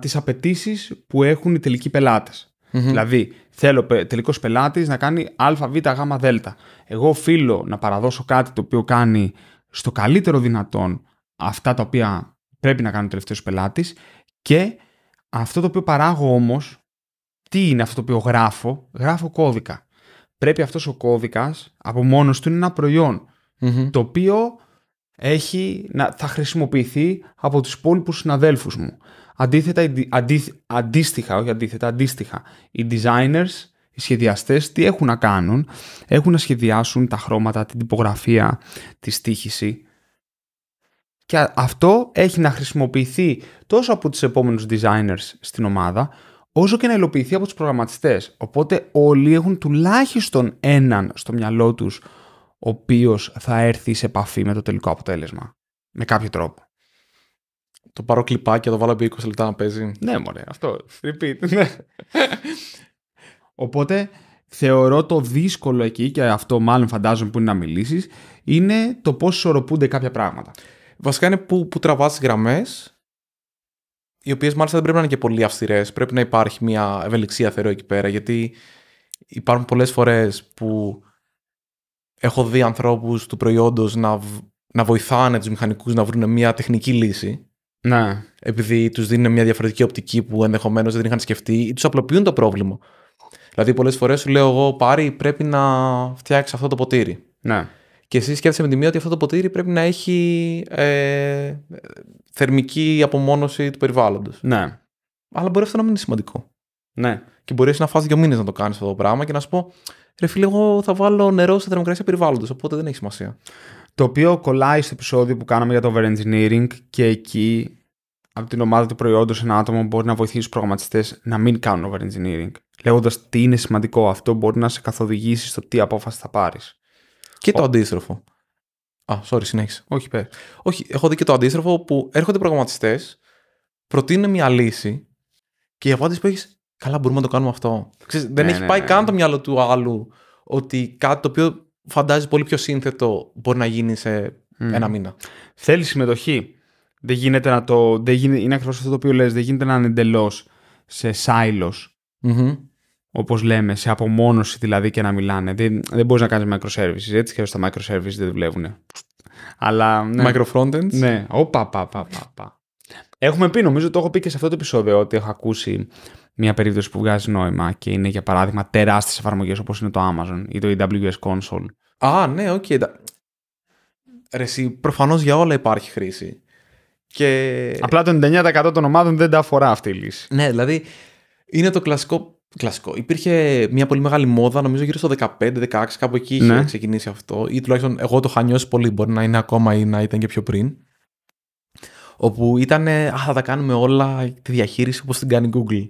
τις απαιτήσεις που έχουν οι τελικοι πελάτες. Δηλαδή, θέλω τελικός πελάτης να κάνει Α, Β, Γ, Δ. Εγώ οφείλω να παραδώσω κάτι το οποίο κάνει στο καλύτερο δυνατόν αυτά τα οποία πρέπει να κάνει ο τελευταίος πελάτης και αυτό το οποίο παράγω όμως, τι είναι αυτό το οποίο γράφω, γράφω κώδικα. Πρέπει αυτός ο κώδικας από μόνος του είναι ένα το οποίο έχει, θα χρησιμοποιηθεί από τους υπόλοιπους συναδέλφους μου. Αντίθετα, αντί, αντίστοιχα, όχι αντίθετα, αντίστοιχα, οι designers, οι σχεδιαστές τι έχουν να κάνουν, έχουν να σχεδιάσουν τα χρώματα, την τυπογραφία, τη στήχηση, και αυτό έχει να χρησιμοποιηθεί τόσο από τους επόμενους designers στην ομάδα, όσο και να υλοποιηθεί από τους προγραμματιστές. Οπότε όλοι έχουν τουλάχιστον έναν στο μυαλό τους, ο οποίος θα έρθει σε επαφή με το τελικό αποτέλεσμα. Με κάποιο τρόπο. Το πάρω κλιπάκι, το βάλω επί 20 λεπτά να παίζει. Ναι, μωρέ, αυτό. Repeat, ναι. Οπότε θεωρώ το δύσκολο εκεί, και αυτό μάλλον φαντάζομαι που είναι να μιλήσεις, είναι το πώς ισορροπούνται κάποια πράγματα. Βασικά είναι που, που τραβάς τις γραμμές, οι οποίες μάλιστα δεν πρέπει να είναι και πολύ αυστηρές. Πρέπει να υπάρχει μια ευελιξία, θεωρώ, εκεί πέρα. Γιατί υπάρχουν πολλές φορές που έχω δει ανθρώπους του προϊόντος να, να βοηθάνε τους μηχανικούς να βρουν μια τεχνική λύση. Ναι. Επειδή τους δίνουν μια διαφορετική οπτική που ενδεχομένως δεν είχαν σκεφτεί ή τους απλοποιούν το πρόβλημα. Δηλαδή, πολλές φορές σου λέω εγώ, πάρει πρέπει να φτιάξεις αυτό το ποτήρι. Ναι. Και εσύ σκέφτεσαι με τη μία ότι αυτό το ποτήρι πρέπει να έχει ε, θερμική απομόνωση του περιβάλλοντος. Ναι. Αλλά μπορεί αυτό να μην είναι σημαντικό. Ναι. Και μπορείς να φας δύο μήνες να το κάνεις αυτό το πράγμα και να σου πω, ρε φίλε, εγώ θα βάλω νερό σε θερμοκρασία περιβάλλοντος. Οπότε δεν έχει σημασία. Το οποίο κολλάει στο επεισόδιο που κάναμε για το overengineering και εκεί από την ομάδα του προϊόντος ένα άτομο μπορεί να βοηθήσει τους προγραμματιστές να μην κάνουν overengineering. Λέγοντας τι είναι σημαντικό αυτό, μπορεί να σε καθοδηγήσει στο τι απόφαση θα πάρεις. Και το αντίστροφο. Α, sorry, συνέχισε. Όχι, πέρα. Όχι, έχω δει και το αντίστροφο που έρχονται οι προγραμματιστές, προτείνουν μια λύση και η απάντηση που έχεις, καλά, μπορούμε να το κάνουμε αυτό. δεν ναι, έχει ναι, πάει ναι, καν ναι. το μυαλό του άλλου ότι κάτι το οποίο φαντάζει πολύ πιο σύνθετο μπορεί να γίνει σε ένα μήνα. Θέλεις συμμετοχή. Δεν γίνεται να το. Δεν γίνεται, είναι ακριβώς αυτό το οποίο λες. Δεν γίνεται να είναι εντελώς σε σάιλο. Όπως λέμε, σε απομόνωση δηλαδή και να μιλάνε. Δεν, δεν μπορείς να κάνεις microservices. Έτσι και τα microservices δεν δουλεύουν. Αλλά. Ναι. Microfrontends. Ναι. Οπα, πα, πα, πα, πα. Έχουμε πει, νομίζω το έχω πει και σε αυτό το επεισόδιο, ότι έχω ακούσει μια περίπτωση που βγάζει νόημα και είναι για παράδειγμα τεράστιες εφαρμογές όπως είναι το Amazon ή το AWS ε Console. Α, ναι, οκ. Okay. Ρε, προφανώς για όλα υπάρχει χρήση. Και... Απλά το 99% των ομάδων δεν τα αφορά αυτή η λύση. Ναι, δηλαδή είναι το κλασικό κλασικό. Υπήρχε μια πολύ μεγάλη μόδα, νομίζω γύρω στο 15-16, κάπου εκεί ναι. είχε ξεκινήσει αυτό. Ή τουλάχιστον εγώ το είχα νιώσει πολύ. Μπορεί να είναι ακόμα ή να ήταν και πιο πριν. Όπου ήταν, α, θα τα κάνουμε όλα τη διαχείριση όπως την κάνει η Google.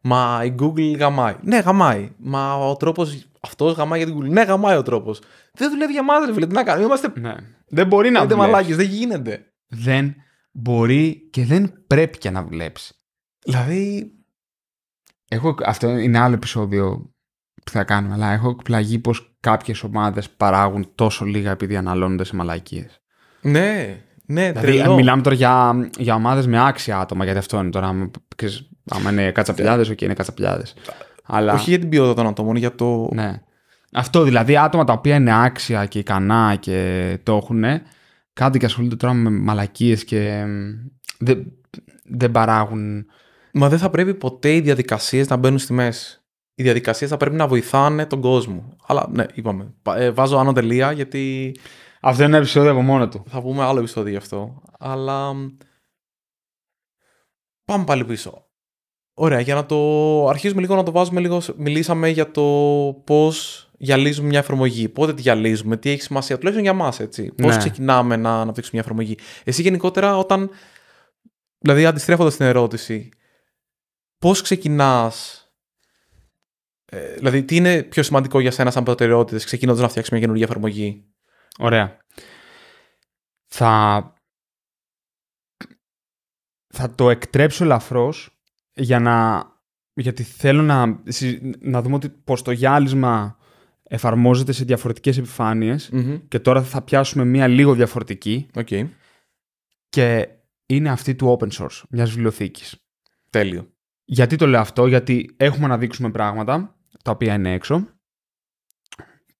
Μα η Google γαμάει. Ναι, γαμάει. Μα ο τρόπος αυτός γαμάει για την Google. Ναι, γαμάει ο τρόπος. Δεν δουλεύει για μας, φίλε. Τι να κάνουμε. Είμαστε... Ναι. Δεν μπορεί να δουλεύει. μαλάκες, δεν γίνεται. Δεν μπορεί και δεν πρέπει και να δουλέψει. Δηλαδή, Έχω, αυτό είναι άλλο επεισόδιο που θα κάνουμε, αλλά έχω εκπλαγεί πως κάποιες ομάδες παράγουν τόσο λίγα επειδή αναλώνονται σε μαλακίες. Ναι, ναι, δηλαδή, Μιλάμε τώρα για, για ομάδες με άξια άτομα, γιατί αυτό είναι τώρα. Ξέρεις, άμα είναι κατσαπλιάδες, οκ, okay, είναι κατσαπλιάδες. Αλλά... Όχι για την ποιότητα των ατόμων, για το. Ναι. Αυτό δηλαδή, άτομα τα οποία είναι άξια και ικανά και το έχουν, κάτι και ασχολούνται τώρα με μαλακίες και δεν, δεν παράγουν Μα δεν θα πρέπει ποτέ οι διαδικασίες να μπαίνουν στη μέση. Οι διαδικασίες θα πρέπει να βοηθάνε τον κόσμο. Αλλά ναι, είπαμε. Ε, βάζω άνω τελεία γιατί. Αυτό είναι ένα επεισόδιο από μόνο του. Θα πούμε άλλο επεισόδιο γι' αυτό. Αλλά. Πάμε πάλι πίσω. Ωραία, για να το αρχίσουμε λίγο να το βάζουμε λίγο. Μιλήσαμε για το πώς γυαλίζουμε μια εφαρμογή. Πότε τη γυαλίζουμε, τι έχει σημασία, τουλάχιστον για εμά, έτσι. Πώς ναι. ξεκινάμε να αναπτύξουμε μια εφαρμογή. Εσύ γενικότερα, όταν. Δηλαδή, αντιστρέφοντας την ερώτηση, πώς ξεκινάς, ε, δηλαδή τι είναι πιο σημαντικό για σένα σαν προτεραιότητες ξεκινώντας να φτιάξεις μια καινούργια εφαρμογή. Ωραία. Θα, θα το εκτρέψω ελαφρώς για να... γιατί θέλω να, να δούμε ότι πως το γυάλισμα εφαρμόζεται σε διαφορετικές και τώρα θα πιάσουμε μία λίγο διαφορετική okay. και είναι αυτή του open source, μιας βιβλιοθήκης. Τέλειο. Γιατί το λέω αυτό, γιατί έχουμε να δείξουμε πράγματα τα οποία είναι έξω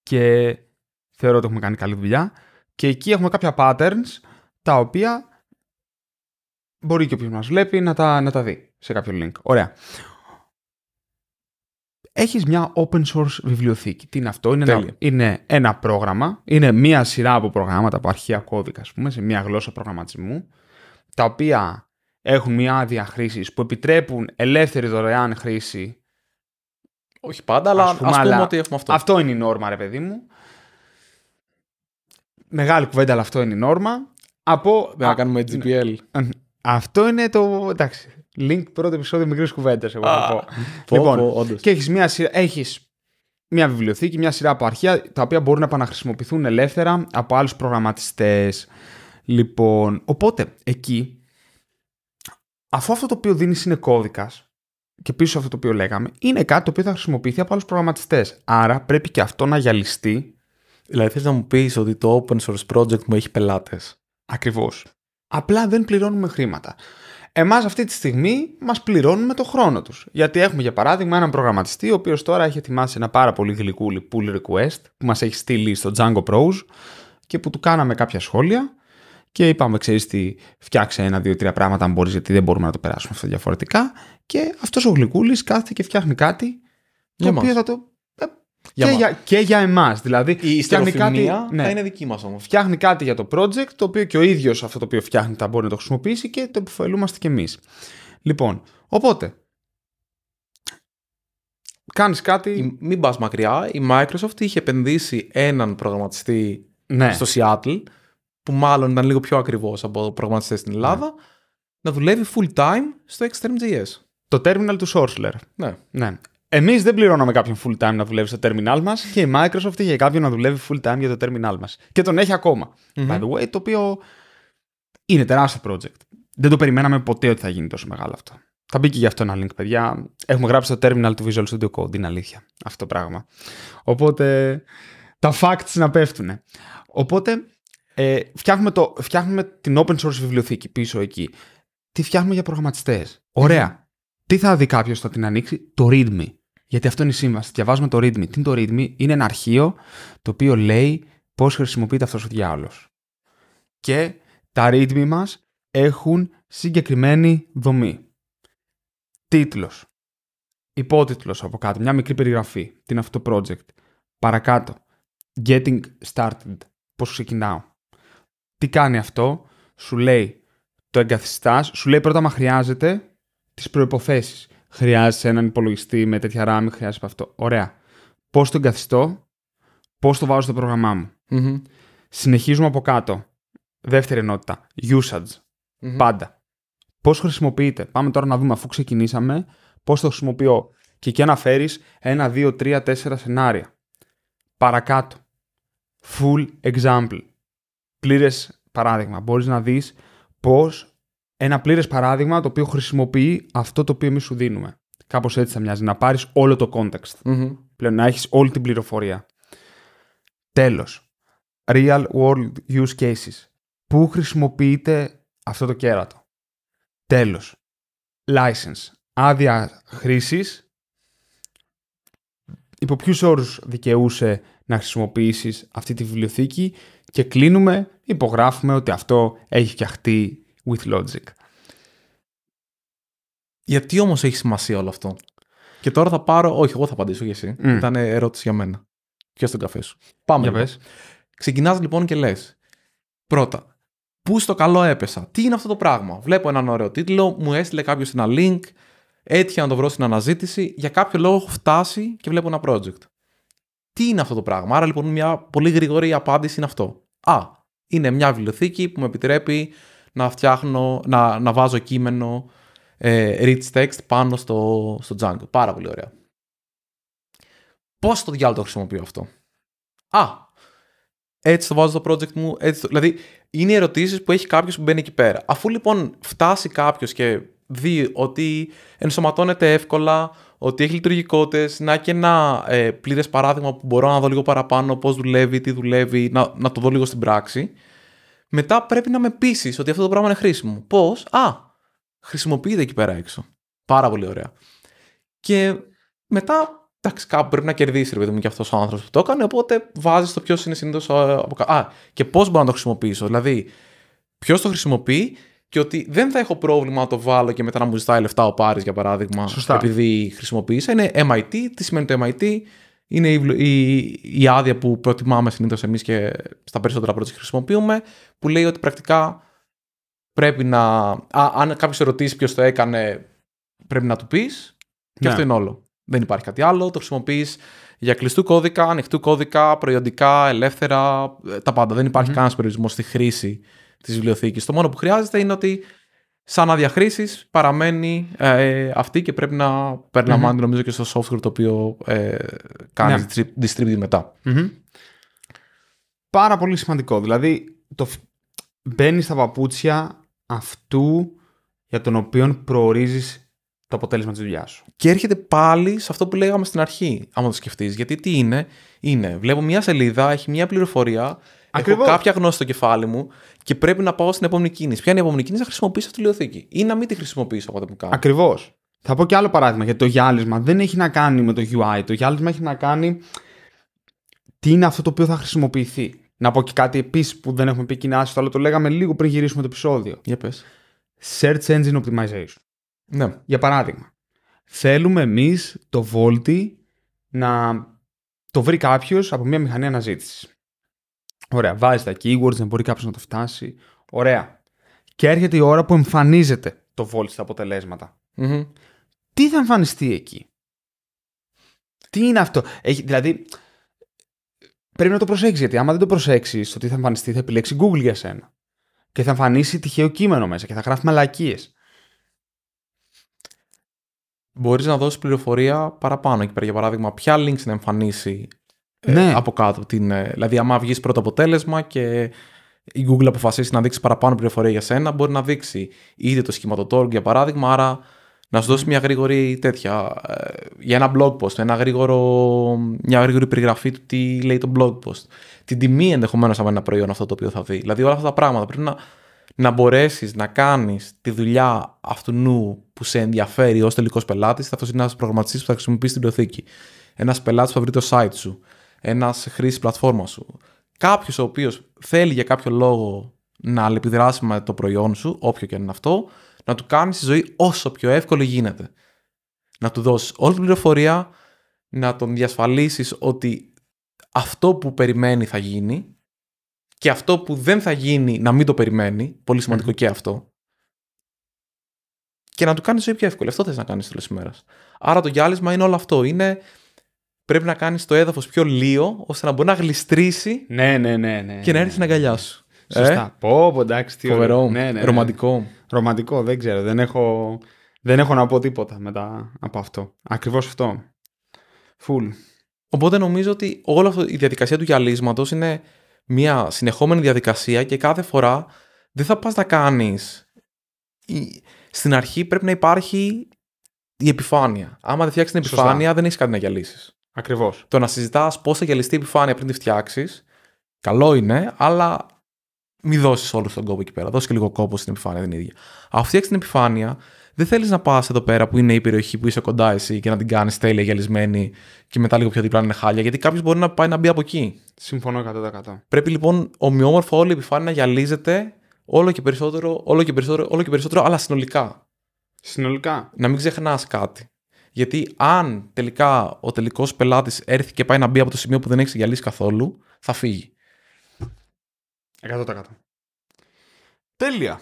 και θεωρώ ότι έχουμε κάνει καλή δουλειά και εκεί έχουμε κάποια patterns τα οποία μπορεί και όποιος μας βλέπει να τα, να τα δει σε κάποιο link. Ωραία. Έχεις μια open source βιβλιοθήκη. Τι είναι αυτό, είναι ένα, είναι ένα πρόγραμμα, είναι μια σειρά από προγράμματα από αρχαία κώδικα, ας πούμε, σε μια γλώσσα προγραμματισμού, τα οποία έχουν μια άδεια χρήσης που επιτρέπουν ελεύθερη δωρεάν χρήση. Όχι πάντα, αλλά πούμε ότι έχουμε αυτό. Αυτό είναι η νόρμα, ρε παιδί μου. Μεγάλη κουβέντα, αλλά αυτό είναι η νόρμα. Από... Να κάνουμε ναι. GPL. Αυτό είναι το. Εντάξει. Link πρώτο επεισόδιο μικρής κουβέντας. Εγώ θα πω. Λοιπόν, και έχεις μια, έχεις μια βιβλιοθήκη, μια σειρά από αρχεία τα οποία μπορούν να επαναχρησιμοποιηθούν ελεύθερα από άλλους προγραμματιστές. Λοιπόν, οπότε εκεί αφού αυτό το οποίο δίνεις είναι κώδικας, και πίσω αυτό το οποίο λέγαμε, είναι κάτι το οποίο θα χρησιμοποιηθεί από άλλους προγραμματιστές. Άρα πρέπει και αυτό να γυαλιστεί. Δηλαδή, θες να μου πεις ότι το open source project μου έχει πελάτες. Ακριβώς. Απλά δεν πληρώνουμε χρήματα. Εμάς αυτή τη στιγμή μας πληρώνουμε το χρόνο τους. Γιατί έχουμε για παράδειγμα έναν προγραμματιστή, ο οποίος τώρα έχει ετοιμάσει ένα πάρα πολύ γλυκούλι pull request που μας έχει στείλει στο Django Pros και που του κάναμε κάποια σχόλια και είπαμε, ξέρεις τι, φτιάξε ένα, δύο, τρία πράγματα αν μπορείς, γιατί δεν μπορούμε να το περάσουμε αυτό διαφορετικά. Και αυτός ο γλυκούλης κάθεται και φτιάχνει κάτι για το οποίο θα το. Ε, για και, για, και εμάς. Δηλαδή, η φτιάχνει κάτι. Ναι. Θα είναι δική μας όμως. Φτιάχνει κάτι για το project, το οποίο και ο ίδιος αυτό το οποίο φτιάχνει θα μπορεί να το χρησιμοποιήσει και το επιφελούμαστε κι εμείς. Λοιπόν, οπότε. Κάνεις κάτι. Μην πας μακριά. Η Microsoft είχε επενδύσει έναν προγραμματιστή ναι. στο Seattle που μάλλον ήταν λίγο πιο ακριβώς από προγραμματιστές στην Ελλάδα, ναι. να δουλεύει full time στο Extreme.js. Το terminal του Sorcerer. Ναι. ναι. Εμείς δεν πληρώναμε κάποιον full time να δουλεύει στο terminal μας και η Microsoft είχε κάποιον να δουλεύει full time για το terminal μας. Και τον έχει By the way, το οποίο είναι τεράστιο project. Δεν το περιμέναμε ποτέ ότι θα γίνει τόσο μεγάλο αυτό. Θα μπει και γι' αυτό ένα link, παιδιά. Έχουμε γράψει το terminal του Visual Studio Code. Είναι αλήθεια αυτό το πράγμα. Οπότε τα facts να πέφτουν. Οπότε ε, φτιάχνουμε, το, φτιάχνουμε την open source βιβλιοθήκη πίσω εκεί. Τι φτιάχνουμε για προγραμματιστές. Ωραία. Τι θα δει κάποιος όταν την ανοίξει, το README. Γιατί αυτό είναι η σύμβαση. Διαβάζουμε το README. Τι είναι το README, είναι ένα αρχείο το οποίο λέει πώς χρησιμοποιείται αυτός ο διάολος. Και τα README μας έχουν συγκεκριμένη δομή. Τίτλος. Υπότιτλος από κάτω. Μια μικρή περιγραφή. Τι είναι αυτό το project. Παρακάτω. Getting started. Πώς ξεκινάω. Τι κάνει αυτό, σου λέει το εγκαθιστάς, σου λέει πρώτα μα χρειάζεται τις προποθέσει. Χρειάζεσαι έναν υπολογιστή με τέτοια ράμι. χρειάζεσαι αυτό. Ωραία. Πώς το εγκαθιστώ, πώς το βάζω στο πρόγραμμά μου. Συνεχίζουμε από κάτω. Δεύτερη ενότητα. Usage. Πάντα. Πώς χρησιμοποιείται. Πάμε τώρα να δούμε, αφού ξεκινήσαμε, πώς το χρησιμοποιώ. Και εκεί αναφέρεις ένα, δύο, τρία, τέσσερα σενάρια. Παρακάτω. Full example πλήρες παράδειγμα. Μπορείς να δεις πώς ένα πλήρες παράδειγμα το οποίο χρησιμοποιεί αυτό το οποίο εμείς σου δίνουμε. Κάπως έτσι θα μοιάζει. Να πάρεις όλο το context. Mm-hmm. Πλέον να έχεις όλη την πληροφορία. Τέλος. Real world use cases. Πού χρησιμοποιείται αυτό το κέρατο. Τέλος. License. Άδεια χρήσης. Υπό ποιους όρους δικαιούσε να χρησιμοποιήσεις αυτή τη βιβλιοθήκη και κλείνουμε, υπογράφουμε ότι αυτό έχει φτιαχτεί with logic. Γιατί όμως έχει σημασία όλο αυτό. Και τώρα θα πάρω, όχι εγώ θα απαντήσω και εσύ, mm. ήταν ερώτηση για μένα. Ποιος τον καφέ σου. Πάμε. Για λοιπόν. Ξεκινάς λοιπόν και λες, πρώτα, πού στο καλό έπεσα, τι είναι αυτό το πράγμα. Βλέπω έναν ωραίο τίτλο, μου έστειλε κάποιος ένα link, έτυχε να το βρω στην αναζήτηση, για κάποιο λόγο έχω φτάσει και βλέπω ένα project τι είναι αυτό το πράγμα. Άρα λοιπόν μια πολύ γρήγορη απάντηση είναι αυτό. Α, είναι μια βιβλιοθήκη που με επιτρέπει να φτιάχνω, να, να βάζω κείμενο ε, rich text πάνω στο, στο Django. Πάρα πολύ ωραία. Πώς το διάλογο το χρησιμοποιώ αυτό. Α, έτσι το βάζω στο project μου. Έτσι το... Δηλαδή, είναι ερωτήσεις που έχει κάποιος που μπαίνει εκεί πέρα. Αφού λοιπόν φτάσει κάποιος και δει ότι ενσωματώνεται εύκολα, ότι έχει λειτουργικότητες, να έχει ένα ε, πλήρες παράδειγμα που μπορώ να δω λίγο παραπάνω πώς δουλεύει, τι δουλεύει, να, να το δω λίγο στην πράξη. Μετά πρέπει να με πείσει ότι αυτό το πράγμα είναι χρήσιμο. Πώς, α, χρησιμοποιείται εκεί πέρα έξω. Πάρα πολύ ωραία. Και μετά, εντάξει, κάπου πρέπει να κερδίσει, ρε παιδί μου, και αυτός ο άνθρωπος που το έκανε. Οπότε βάζεις το ποιος είναι συνήθως. Ε, α, και πώς μπορώ να το χρησιμοποιήσω. Δηλαδή, ποιος το χρησιμοποιεί και ότι δεν θα έχω πρόβλημα να το βάλω και μετά να μου ζητάει λεφτά ο Πάρης, για παράδειγμα, Σωστά. επειδή χρησιμοποίησα. Είναι MIT. Τι σημαίνει το MIT, είναι η, η, η άδεια που προτιμάμε συνήθως εμείς και στα περισσότερα project χρησιμοποιούμε, που λέει ότι πρακτικά πρέπει να. αν κάποιος ρωτήσει ποιος το έκανε, πρέπει να του πεις. Και ναι. αυτό είναι όλο. Δεν υπάρχει κάτι άλλο. Το χρησιμοποιείς για κλειστού κώδικα, ανοιχτού κώδικα, προϊοντικά, ελεύθερα, ε, τα πάντα. Δεν υπάρχει κανένας περιορισμός στη χρήση Της βιβλιοθήκης. Το μόνο που χρειάζεται είναι ότι σαν διαχρήσει, παραμένει ε, αυτή και πρέπει να περιλαμβανει νομίζω και στο software το οποίο ε, κάνει yeah. Ναι. distribute μετα Πάρα πολύ σημαντικό. Δηλαδή το μπαίνεις στα παπούτσια αυτού για τον οποίο προορίζεις το αποτέλεσμα της δουλειάς σου. Και έρχεται πάλι σε αυτό που λέγαμε στην αρχή, άμα το σκεφτείς. Γιατί τι είναι, είναι, βλέπω μια σελίδα, έχει μια πληροφορία, έχω κάποια γνώση στο κεφάλι μου και πρέπει να πάω στην επόμενη κίνηση. Ποια είναι η επόμενη κίνηση, να χρησιμοποιήσω αυτή τη βιβλιοθήκη ή να μην τη χρησιμοποιήσω από το που κάνω. Ακριβώς. Θα πω και άλλο παράδειγμα γιατί το γυάλισμα δεν έχει να κάνει με το UI. Το γυάλισμα έχει να κάνει τι είναι αυτό το οποίο θα χρησιμοποιηθεί. Να πω και κάτι επίσης που δεν έχουμε πει κοινά, αλλά το λέγαμε λίγο πριν γυρίσουμε το επεισόδιο. Για πες. Search Engine Optimization. Ναι. Για παράδειγμα, θέλουμε εμείς το Volti να το βρει κάποιος από μια μηχανή αναζήτησης. Ωραία, βάζεις τα keywords, δεν μπορεί κάποιος να το φτάσει. Ωραία. Και έρχεται η ώρα που εμφανίζεται το volt στα αποτελεσματα mm Τι θα εμφανιστεί εκεί. Τι είναι αυτό. Έχει, δηλαδή, πρέπει να το προσέξεις. Γιατί άμα δεν το προσέξεις, το τι θα εμφανιστεί, θα επιλέξει Google για σένα. Και θα εμφανίσει τυχαίο κείμενο μέσα και θα γράφει μαλακίες. Μπορείς να δώσεις πληροφορία παραπάνω εκεί πέρα. Για παράδειγμα, ποια links να εμφανίσει ε, ναι. από κάτω. Την, ε, δηλαδή, άμα βγεις πρώτο αποτέλεσμα και η Google αποφασίσει να δείξει παραπάνω πληροφορία για σένα, μπορεί να δείξει είτε το σχηματοτόργο για παράδειγμα, άρα να σου δώσει ναι. μια γρήγορη τέτοια, ε, για ένα blog post, ένα γρήγορο, μια γρήγορη περιγραφή του τι λέει το blog post, την τιμή ενδεχομένως από ένα προϊόν αυτό το οποίο θα δει. Δηλαδή όλα αυτά τα πράγματα πρέπει να, να μπορέσεις να κάνεις τη δουλειά αυτού νου που σε ενδιαφέρει ως τελικός πελάτης. Αυτό είναι ένας προγραμματιστής που θα χρησιμοποιήσει την προθήκη. Ένας πελάτης που θα βρει το site σου ένας χρήστη πλατφόρμας σου. Κάποιος ο οποίος θέλει για κάποιο λόγο να αλληλεπιδράσει με το προϊόν σου, όποιο και αν είναι αυτό, να του κάνεις τη ζωή όσο πιο εύκολη γίνεται. Να του δώσεις όλη την πληροφορία, να τον διασφαλίσεις ότι αυτό που περιμένει θα γίνει και αυτό που δεν θα γίνει να μην το περιμένει. Πολύ και αυτό. Και να του κάνεις ζωή πιο εύκολη. Αυτό θες να κάνεις τέλο ημέρα. Άρα το γυάλισμα είναι όλο αυτό. Είναι πρέπει να κάνεις το έδαφος πιο λίγο, ώστε να μπορεί να γλιστρήσει ναι, ναι, ναι, ναι, και να ναι, έρθει να αγκαλιά σου. Σωστά. Ε? Πω, πω, εντάξει, τι Φοβερό. Ναι, ναι, ναι. Ρομαντικό. Ρομαντικό, δεν ξέρω. Δεν έχω, δεν έχω να πω τίποτα μετά από αυτό. Ακριβώς αυτό. Φουλ. Οπότε νομίζω ότι όλη αυτή η διαδικασία του γυαλίσματος είναι μια συνεχόμενη διαδικασία και κάθε φορά δεν θα πας να κάνεις. Στην αρχή πρέπει να υπάρχει η επιφάνεια. Άμα δεν φτιάξεις την επιφάνεια, δεν έχεις κάτι να γυαλίσεις. Ακριβώς. Το να συζητάς πώς θα γυαλιστεί η επιφάνεια πριν τη φτιάξεις, καλό είναι, αλλά μην δώσεις όλο τον κόπο εκεί πέρα. Δώσει και λίγο κόπο στην επιφάνεια την ίδια. Αν φτιάξεις την επιφάνεια, δεν θέλεις να πας εδώ πέρα που είναι η περιοχή που είσαι κοντά εσύ και να την κάνεις τέλεια γυαλισμένη και μετά λίγο πιο δίπλα είναι χάλια, γιατί κάποιος μπορεί να πάει να μπει από εκεί. Συμφωνώ 100%. Πρέπει λοιπόν ομοιόμορφα όλη η επιφάνεια να γυαλίζεται όλο και περισσότερο, όλο και περισσότερο, όλο και περισσότερο, αλλά συνολικά. Συνολικά. Να μην ξεχνάς κάτι. Γιατί αν τελικά ο τελικός πελάτης έρθει και πάει να μπει από το σημείο που δεν έχει γυαλίσει καθόλου, θα φύγει. 100%. Τέλεια.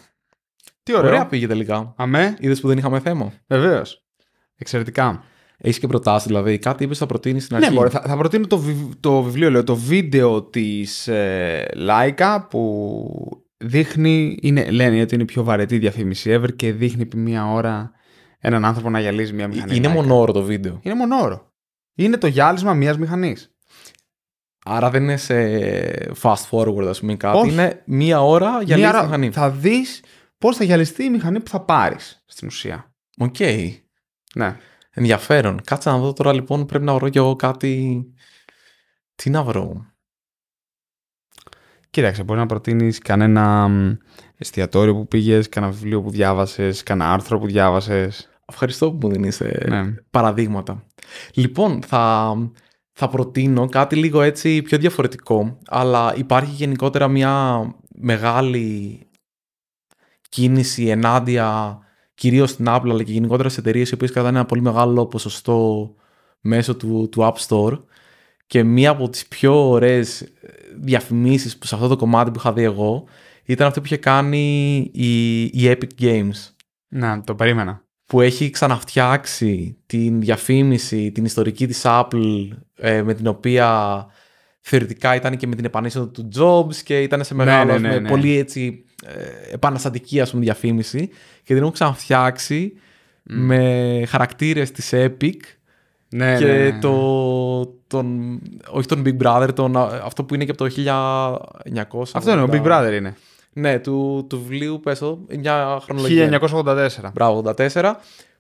Τι Ωραία πήγε τελικά. Αμέ. Είδες που δεν είχαμε θέμα. Βεβαίως. Εξαιρετικά. Έχεις και προτάσεις, δηλαδή. Κάτι είπες θα προτείνεις στην ναι, αρχή. Ναι, μπορεί. Θα, προτείνω το, το βιβλίο, λέω, το βίντεο της ε, Λάικα που δείχνει. Είναι, λένε ότι είναι η πιο βαρετή διαφήμιση ever και δείχνει μία ώρα έναν άνθρωπο να γυαλίζει μια μηχανή. Είναι μονόωρο το βίντεο. Είναι μονόωρο. Είναι το γυάλισμα μιας μηχανής. Άρα δεν είναι σε fast forward, ας πούμε, κάτι. Είναι μία ώρα για μία μηχανή. Θα δεις πώς θα γυαλιστεί η μηχανή που θα πάρεις στην ουσία. Οκ. Okay. Ναι. Ενδιαφέρον. Κάτσε να δω τώρα λοιπόν. Πρέπει να βρω κι εγώ κάτι. Τι να βρω. Κοίταξε, μπορεί να προτείνεις κανένα εστιατόριο που πήγες, κανένα βιβλίο που διάβασες, κανένα άρθρο που διάβασες. Ευχαριστώ που μου δίνεις ναι. παραδείγματα. Λοιπόν, θα, θα προτείνω κάτι λίγο έτσι πιο διαφορετικό, αλλά υπάρχει γενικότερα μια μεγάλη κίνηση ενάντια κυρίως στην Apple αλλά και γενικότερα σε εταιρείες οι οποίες κρατάνε ένα πολύ μεγάλο ποσοστό μέσω του, του App Store και μία από τις πιο ωραίες διαφημίσεις που σε αυτό το κομμάτι που είχα δει εγώ ήταν αυτό που είχε κάνει η, η Epic Games. Να, το περίμενα που έχει ξαναφτιάξει την διαφήμιση, την ιστορική της Apple ε, με την οποία θεωρητικά ήταν και με την επανέσοδο του Jobs και ήταν σε ναι, μεγάλο, ναι, ναι, ναι, πολύ έτσι ε, επαναστατική ας πούμε διαφήμιση και την έχουν ξαναφτιάξει με χαρακτήρες της Epic ναι, και ναι, Το, τον, όχι τον Big Brother, τον, ε, αυτό που είναι και από το 1900. Αυτό είναι, ο Big Brother είναι. Ναι, του, του βιβλίου, πέσω, μια χρονολογία. 1984. Μπράβο, 1984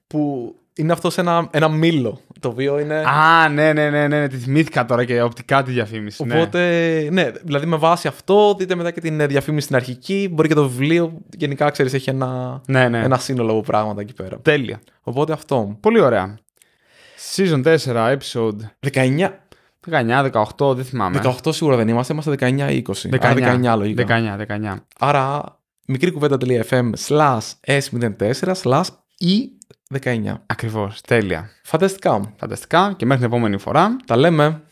που είναι αυτό ένα, ένα μήλο, το οποίο είναι... Α, ναι, ναι, ναι, ναι, τη θυμήθηκα τώρα και οπτικά τη διαφήμιση. Οπότε, ναι. δηλαδή με βάση αυτό, δείτε μετά και την διαφήμιση στην αρχική, μπορεί και το βιβλίο, γενικά, ξέρεις έχει ένα, ένα σύνολο από πράγματα εκεί πέρα. Τέλεια. Οπότε αυτό. Πολύ ωραία. Season 4, episode... 19. 19, 18, δεν θυμάμαι. 18 σίγουρα δεν είμαστε, είμαστε 19 ή 20. 19, 19 19, Άρα μικρή κουβέντα.fm slash s04 slash e 19. Ακριβώς. Τέλεια. Φανταστικά. Φανταστικά και μέχρι την επόμενη φορά. Τα λέμε.